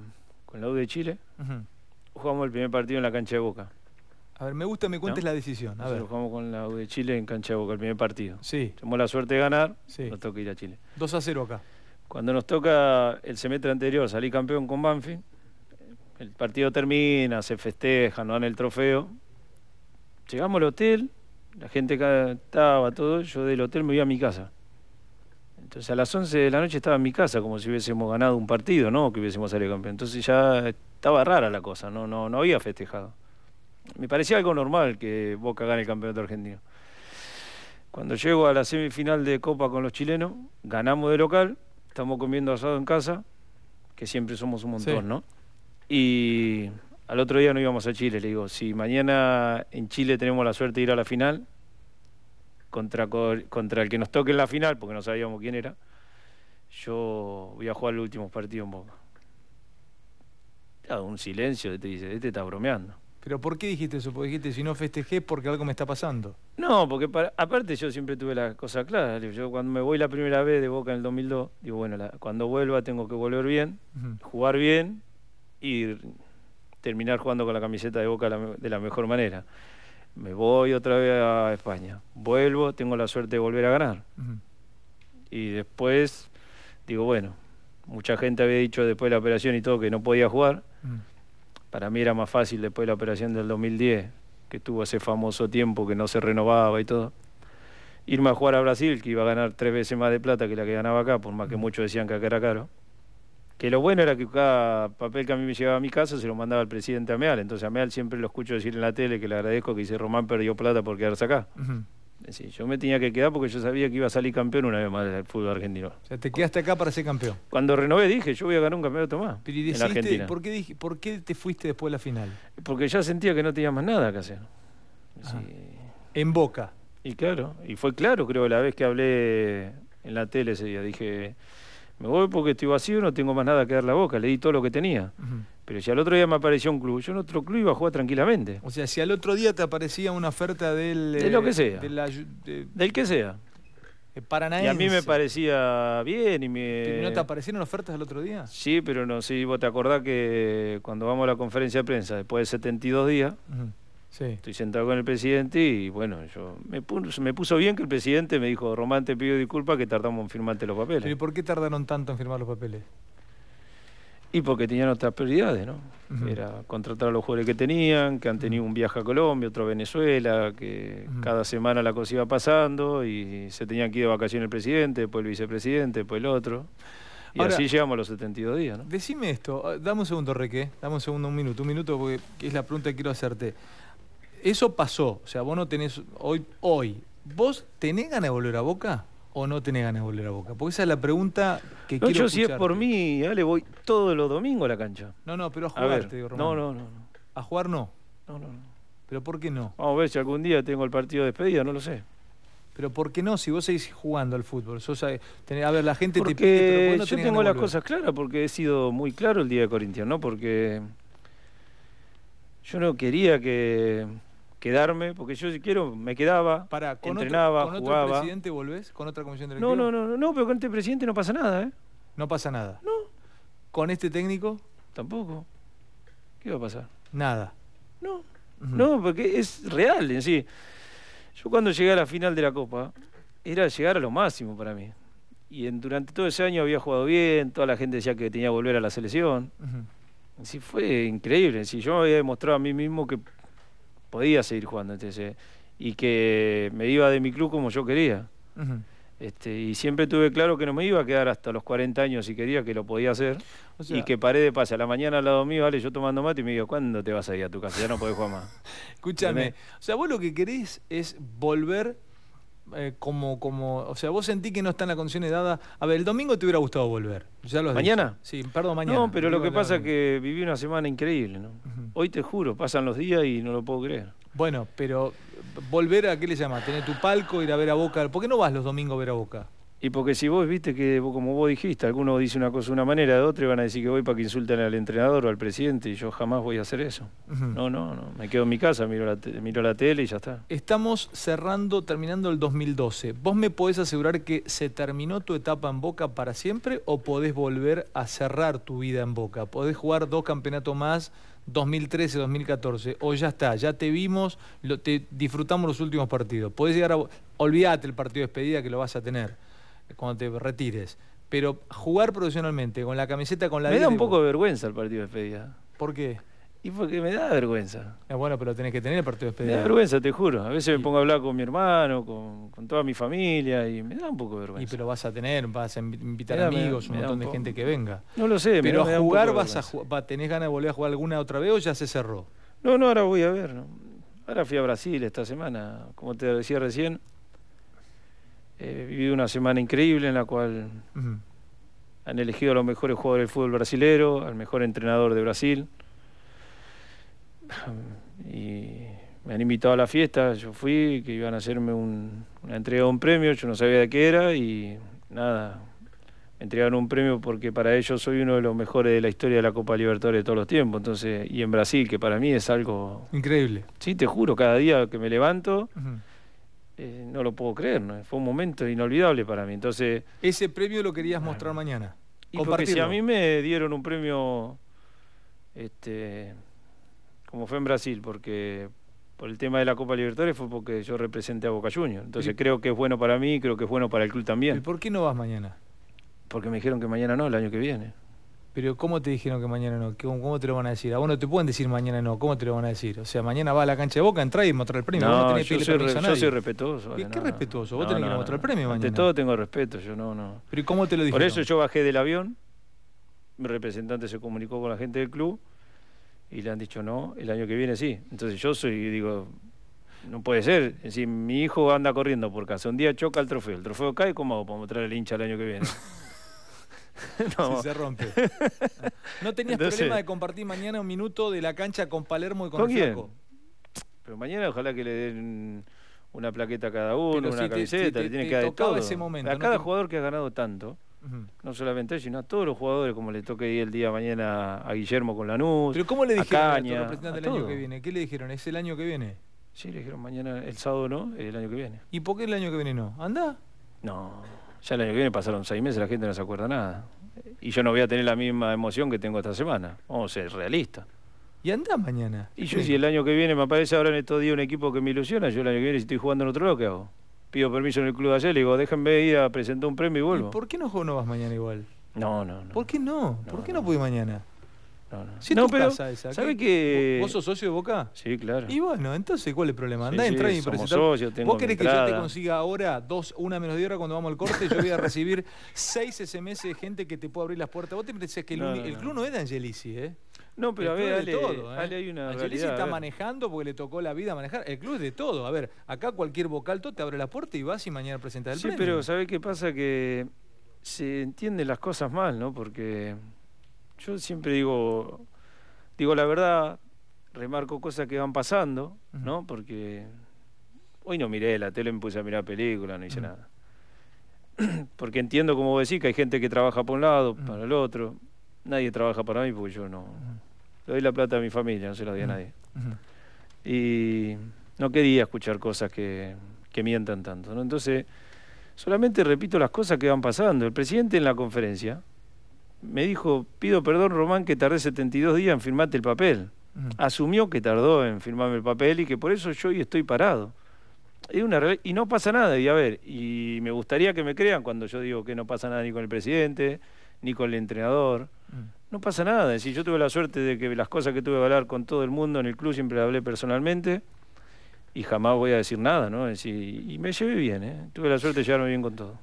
la U de Chile. Jugamos el primer partido en la cancha de Boca. A ver, me gusta me cuentes la decisión. A ver. jugamos con la U de Chile en cancha de el primer partido. Sí. Tenemos la suerte de ganar, nos toca ir a Chile. 2 a 0 acá. Cuando nos toca el semestre anterior salí campeón con Banfi el partido termina, se festeja, nos dan el trofeo. Llegamos al hotel, la gente estaba, todo, yo del hotel me voy a mi casa. Entonces a las 11 de la noche estaba en mi casa, como si hubiésemos ganado un partido, ¿no? Que hubiésemos salido campeón. Entonces ya estaba rara la cosa, no, no, no había festejado. Me parecía algo normal que Boca gane el campeonato argentino. Cuando llego a la semifinal de Copa con los chilenos, ganamos de local, estamos comiendo asado en casa, que siempre somos un montón, ¿no? Y al otro día no íbamos a Chile, le digo, si mañana en Chile tenemos la suerte de ir a la final, contra, contra el que nos toque en la final, porque no sabíamos quién era, yo voy a jugar los últimos partidos en Boca. un silencio, te dice, este está bromeando. ¿Pero por qué dijiste eso? Porque dijiste, si no festejé, porque algo me está pasando. No, porque aparte yo siempre tuve la cosa clara. Yo cuando me voy la primera vez de Boca en el 2002, digo, bueno, cuando vuelva tengo que volver bien, jugar bien y terminar jugando con la camiseta de Boca de la mejor manera. Me voy otra vez a España, vuelvo, tengo la suerte de volver a ganar. Y después, digo, bueno, mucha gente había dicho después de la operación y todo que no podía jugar para mí era más fácil después de la operación del 2010, que tuvo ese famoso tiempo que no se renovaba y todo, irme a jugar a Brasil, que iba a ganar tres veces más de plata que la que ganaba acá, por más que muchos decían que acá era caro. Que lo bueno era que cada papel que a mí me llevaba a mi casa se lo mandaba el presidente Ameal. Entonces Ameal siempre lo escucho decir en la tele que le agradezco que dice Román perdió plata por quedarse acá yo me tenía que quedar porque yo sabía que iba a salir campeón una vez más del fútbol argentino. O sea, te quedaste acá para ser campeón. Cuando renové dije, yo voy a ganar un campeonato más Pero en ¿por qué, dije, ¿por qué, te fuiste después de la final? Porque ya sentía que no tenía más nada que hacer. Ah. En Boca. Y claro, y fue claro creo la vez que hablé en la tele ese día. Dije, me voy porque estoy vacío, no tengo más nada que dar la boca. Le di todo lo que tenía. Pero si al otro día me apareció un club, yo en otro club iba a jugar tranquilamente. O sea, si al otro día te aparecía una oferta del... De lo que eh, sea. del que sea. Eh, paranaense. Y a mí me parecía bien y me... ¿No te aparecieron ofertas al otro día? Sí, pero no sé, vos te acordás que cuando vamos a la conferencia de prensa, después de 72 días, sí. estoy sentado con el presidente y bueno, yo me puso, me puso bien que el presidente me dijo, Román, te pido disculpas que tardamos en firmarte los papeles. y por qué tardaron tanto en firmar los papeles? Y porque tenían otras prioridades, ¿no? Era contratar a los jugadores que tenían, que han tenido un viaje a Colombia, otro a Venezuela, que cada semana la cosa iba pasando y se tenían que ir de vacaciones el presidente, después el vicepresidente, después el otro. Y así llegamos a los 72 días, ¿no? Decime esto, ah, dame un segundo, Reque, dame un segundo, un minuto, un minuto, porque es la pregunta que quiero hacerte. Eso pasó, o sea, vos no tenés hoy, hoy, ¿vos tenés ganas de volver a Boca? o no tenés ganas de volver a Boca? Porque esa es la pregunta que no, yo si es por mí, le voy todos los domingos a la cancha. No, no, pero a jugar, te digo, Román. No, no, no, ¿A jugar no? No, no, no. ¿Pero por qué no? Vamos a ver si algún día tengo el partido de despedida, no lo sé. Pero ¿por qué no? Si vos seguís jugando al fútbol. a, eh, a ver, la gente te pide, pero Yo tengo las cosas claras porque he sido muy claro el día de Corintia, ¿no? Porque yo no quería que quedarme, porque yo si quiero me quedaba, entrenaba, ¿con otro presidente volvés? ¿Con otra comisión directiva? No, no, no, no, pero con este presidente no pasa nada, ¿eh? No pasa nada. No. ¿Con este técnico? Tampoco. ¿Qué va a pasar? Nada. No, no, porque es real en sí. Yo cuando llegué a la final de la Copa, era llegar a lo máximo para mí. Y durante todo ese año había jugado bien, toda la gente decía que tenía que volver a la selección. En Sí, fue increíble. Sí, yo me había demostrado a mí mismo que podía seguir jugando y que me iba de mi club como yo quería. Este, y siempre tuve claro que no me iba a quedar hasta los 40 años si quería, que lo podía hacer. y que paré de pase a la mañana al lado mío, vale, yo tomando mate y me digo, ¿cuándo te vas a ir a tu casa? Ya no podés jugar más. Escúchame, o sea, vos lo que querés es volver eh, como, como, o sea, vos sentí que no está en la condición dada. A ver, el domingo te hubiera gustado volver. Ya ¿Mañana? Sí, perdón, mañana. No, pero lo que pasa es que viví una semana increíble, ¿no? Hoy te juro, pasan los días y no lo puedo creer. Bueno, pero volver a qué le llama, tener tu palco, ir a ver a Boca. ¿Por qué no vas los domingos a ver a Boca? Y porque si vos viste que, como vos dijiste, alguno dice una cosa de una manera, de otra, y van a decir que voy para que insulten al entrenador o al presidente, y yo jamás voy a hacer eso. No, no, no. Me quedo en mi casa, miro la, miro la tele y ya está. Estamos cerrando, terminando el 2012. ¿Vos me podés asegurar que se terminó tu etapa en Boca para siempre o podés volver a cerrar tu vida en Boca? ¿Podés jugar dos campeonatos más? 2013, 2014, o ya está, ya te vimos, disfrutamos los últimos partidos. Podés llegar a. Olvídate el partido de despedida que lo vas a tener cuando te retires. Pero jugar profesionalmente con la camiseta, con la... Me da un poco de vergüenza el partido de despedida. ¿ah? ¿Por qué? Y porque me da vergüenza. Es bueno, pero tenés que tener el partido de despedida. Me da vergüenza, te juro. A veces me pongo a hablar con mi hermano, con, toda mi familia, y me da un poco de vergüenza. Y pero vas a tener, vas a invitar amigos, un montón de gente que venga. No lo sé, pero a jugar vas a tenés ganas de volver a jugar alguna otra vez o ya se cerró. No, no, ahora voy a ver. Ahora fui a Brasil esta semana, como te decía recién. He vivido una semana increíble en la cual han elegido a los mejores jugadores del fútbol brasilero, al mejor entrenador de Brasil. Y me han invitado a la fiesta, yo fui, que iban a hacerme un, una entrega de un premio, yo no sabía de qué era y nada, me entregaron un premio porque para ellos soy uno de los mejores de la historia de la Copa Libertadores de todos los tiempos, entonces, y en Brasil, que para mí es algo... Increíble. Sí, te juro, cada día que me levanto... Eh, no lo puedo creer, fue un momento inolvidable para mí. Entonces, Ese premio lo querías mostrar mañana. porque si a mí me dieron un premio, este, como fue en Brasil, porque por el tema de la Copa Libertadores fue porque yo representé a Boca Juniors. Entonces creo que es bueno para mí, creo que es bueno para el club también. ¿Y por qué no vas mañana? Porque me dijeron que mañana no, el año que viene. Pero ¿cómo te dijeron que mañana no? ¿Cómo, te lo van a decir? A no te pueden decir mañana no, ¿cómo te lo van a decir? O sea, mañana va a la cancha de Boca, entra y mostrar el premio. No, yo, soy respetuoso. ¿Qué respetuoso? Vos tenés que mostrar el premio mañana. de todo tengo respeto, yo no, no. ¿Pero cómo te lo dijeron? Por eso yo bajé del avión, mi representante se comunicó con la gente del club y le han dicho no, el año que viene sí. Entonces yo soy, digo, no puede ser. Si mi hijo anda corriendo por casa, un día choca el trofeo, el trofeo cae, ¿cómo hago para mostrar el hincha el año que viene? no. Si se rompe. ¿No tenías problema eh, de compartir mañana un minuto de la cancha con Palermo y con, ¿con Pero mañana ojalá que le den una plaqueta a cada uno, una camiseta, le tienen que dar todo. a cada jugador que ha ganado tanto, no solamente sino a todos los jugadores, como le toque el día mañana a Guillermo con Lanús. Pero ¿cómo le dijeron a, representante el año que viene? ¿Qué le dijeron? ¿Es el año que viene? Sí, le dijeron mañana, el sábado no, el año que viene. ¿Y por qué el año que viene no? ¿Anda? No. Ya el año que viene pasaron seis meses, la gente no se acuerda nada. Y yo no voy a tener la misma emoción que tengo esta semana. Vamos a ser realistas. Y andá mañana. Y yo, si el año que viene me aparece ahora en estos días un equipo que me ilusiona, yo el año que viene, si estoy jugando en otro lado, ¿qué hago? Pido permiso en el club de ayer, le digo, déjenme ir a presentar un premio y vuelvo. ¿Y ¿Por qué no, no vas mañana igual? No, no, no. ¿Por qué no? ¿Por qué no, no mañana? No, Si pero, que ¿Vos sos socio de Boca? Sí, claro. Y bueno, entonces, ¿cuál es el problema? Andá, entra y ¿Vos querés que yo te consiga ahora, dos, una menos de hora cuando vamos al corte? Yo voy a recibir seis SMS de gente que te puede abrir las puertas. Vos te pensás que el, club no es de Angelici, ¿eh? No, pero a ver, dale, ¿eh? Angelici está manejando porque le tocó la vida manejar. El club es de todo. A ver, acá cualquier vocalto te abre la puerta y vas y mañana presentas el sí, Sí, pero ¿sabés qué pasa? Que se entienden las cosas mal, ¿no? Porque yo siempre digo, digo la verdad, remarco cosas que van pasando, ¿no? Porque hoy no miré la tele, me puse a mirar películas, no hice nada. Porque entiendo, como vos decís, que hay gente que trabaja por un lado, para el otro. Nadie trabaja para mí porque yo no... Le doy la plata a mi familia, no se la doy a nadie. Y no quería escuchar cosas que, que mientan tanto, ¿no? Entonces, solamente repito las cosas que van pasando. El presidente en la conferencia me dijo, pido perdón Román que tardé 72 días en firmarte el papel. Mm. Asumió que tardó en firmarme el papel y que por eso yo hoy estoy parado. una y no pasa nada, y a ver, y me gustaría que me crean cuando yo digo que no pasa nada ni con el presidente, ni con el entrenador. Mm. No pasa nada, es yo tuve la suerte de que las cosas que tuve que hablar con todo el mundo en el club siempre las hablé personalmente y jamás voy a decir nada, ¿no? y me llevé bien, ¿eh? tuve la suerte de llevarme bien con todo.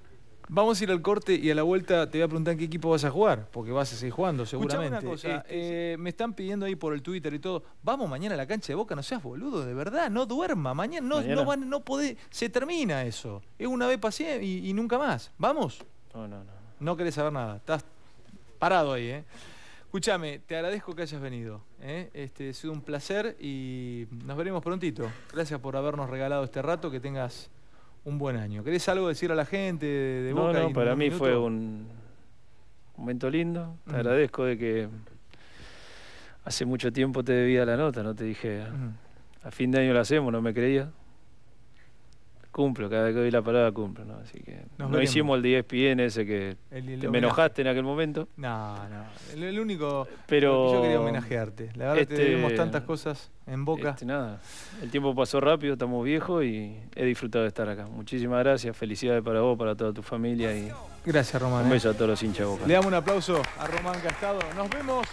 Vamos a ir al corte y a la vuelta te voy a preguntar en qué equipo vas a jugar, porque vas a seguir jugando seguramente. Una cosa, este, eh, me están pidiendo ahí por el Twitter y todo, vamos mañana a la cancha de Boca, no seas boludo, de verdad, no duerma, mañana no, no, van, no puede, se termina eso. Es una vez pasé y, nunca más. ¿Vamos? No, no, no. No querés saber nada, estás parado ahí, ¿eh? Escúchame, te agradezco que hayas venido. ¿eh? Este, ha sido un placer y nos veremos prontito. Gracias por habernos regalado este rato, que tengas un buen año. ¿Querés algo decir a la gente de Boca? No, no, para mí fue un momento lindo. Te agradezco de que hace mucho tiempo te debía la nota, no te dije. A fin de año la hacemos, no me creía. Cumplo, cada vez que doy la palabra cumplo, ¿no? Así que no hicimos el DSPN e ese que me enojaste en aquel momento. No, no. El, único yo quería homenajearte. La verdad que tuvimos este tantas cosas en boca. Este, nada. El tiempo pasó rápido, estamos viejos y he disfrutado de estar acá. Muchísimas gracias, felicidades para vos, para toda tu familia y. Gracias, Román. Un ¿eh? beso a todos los hinchas Le damos un aplauso a Román Castado. Nos vemos.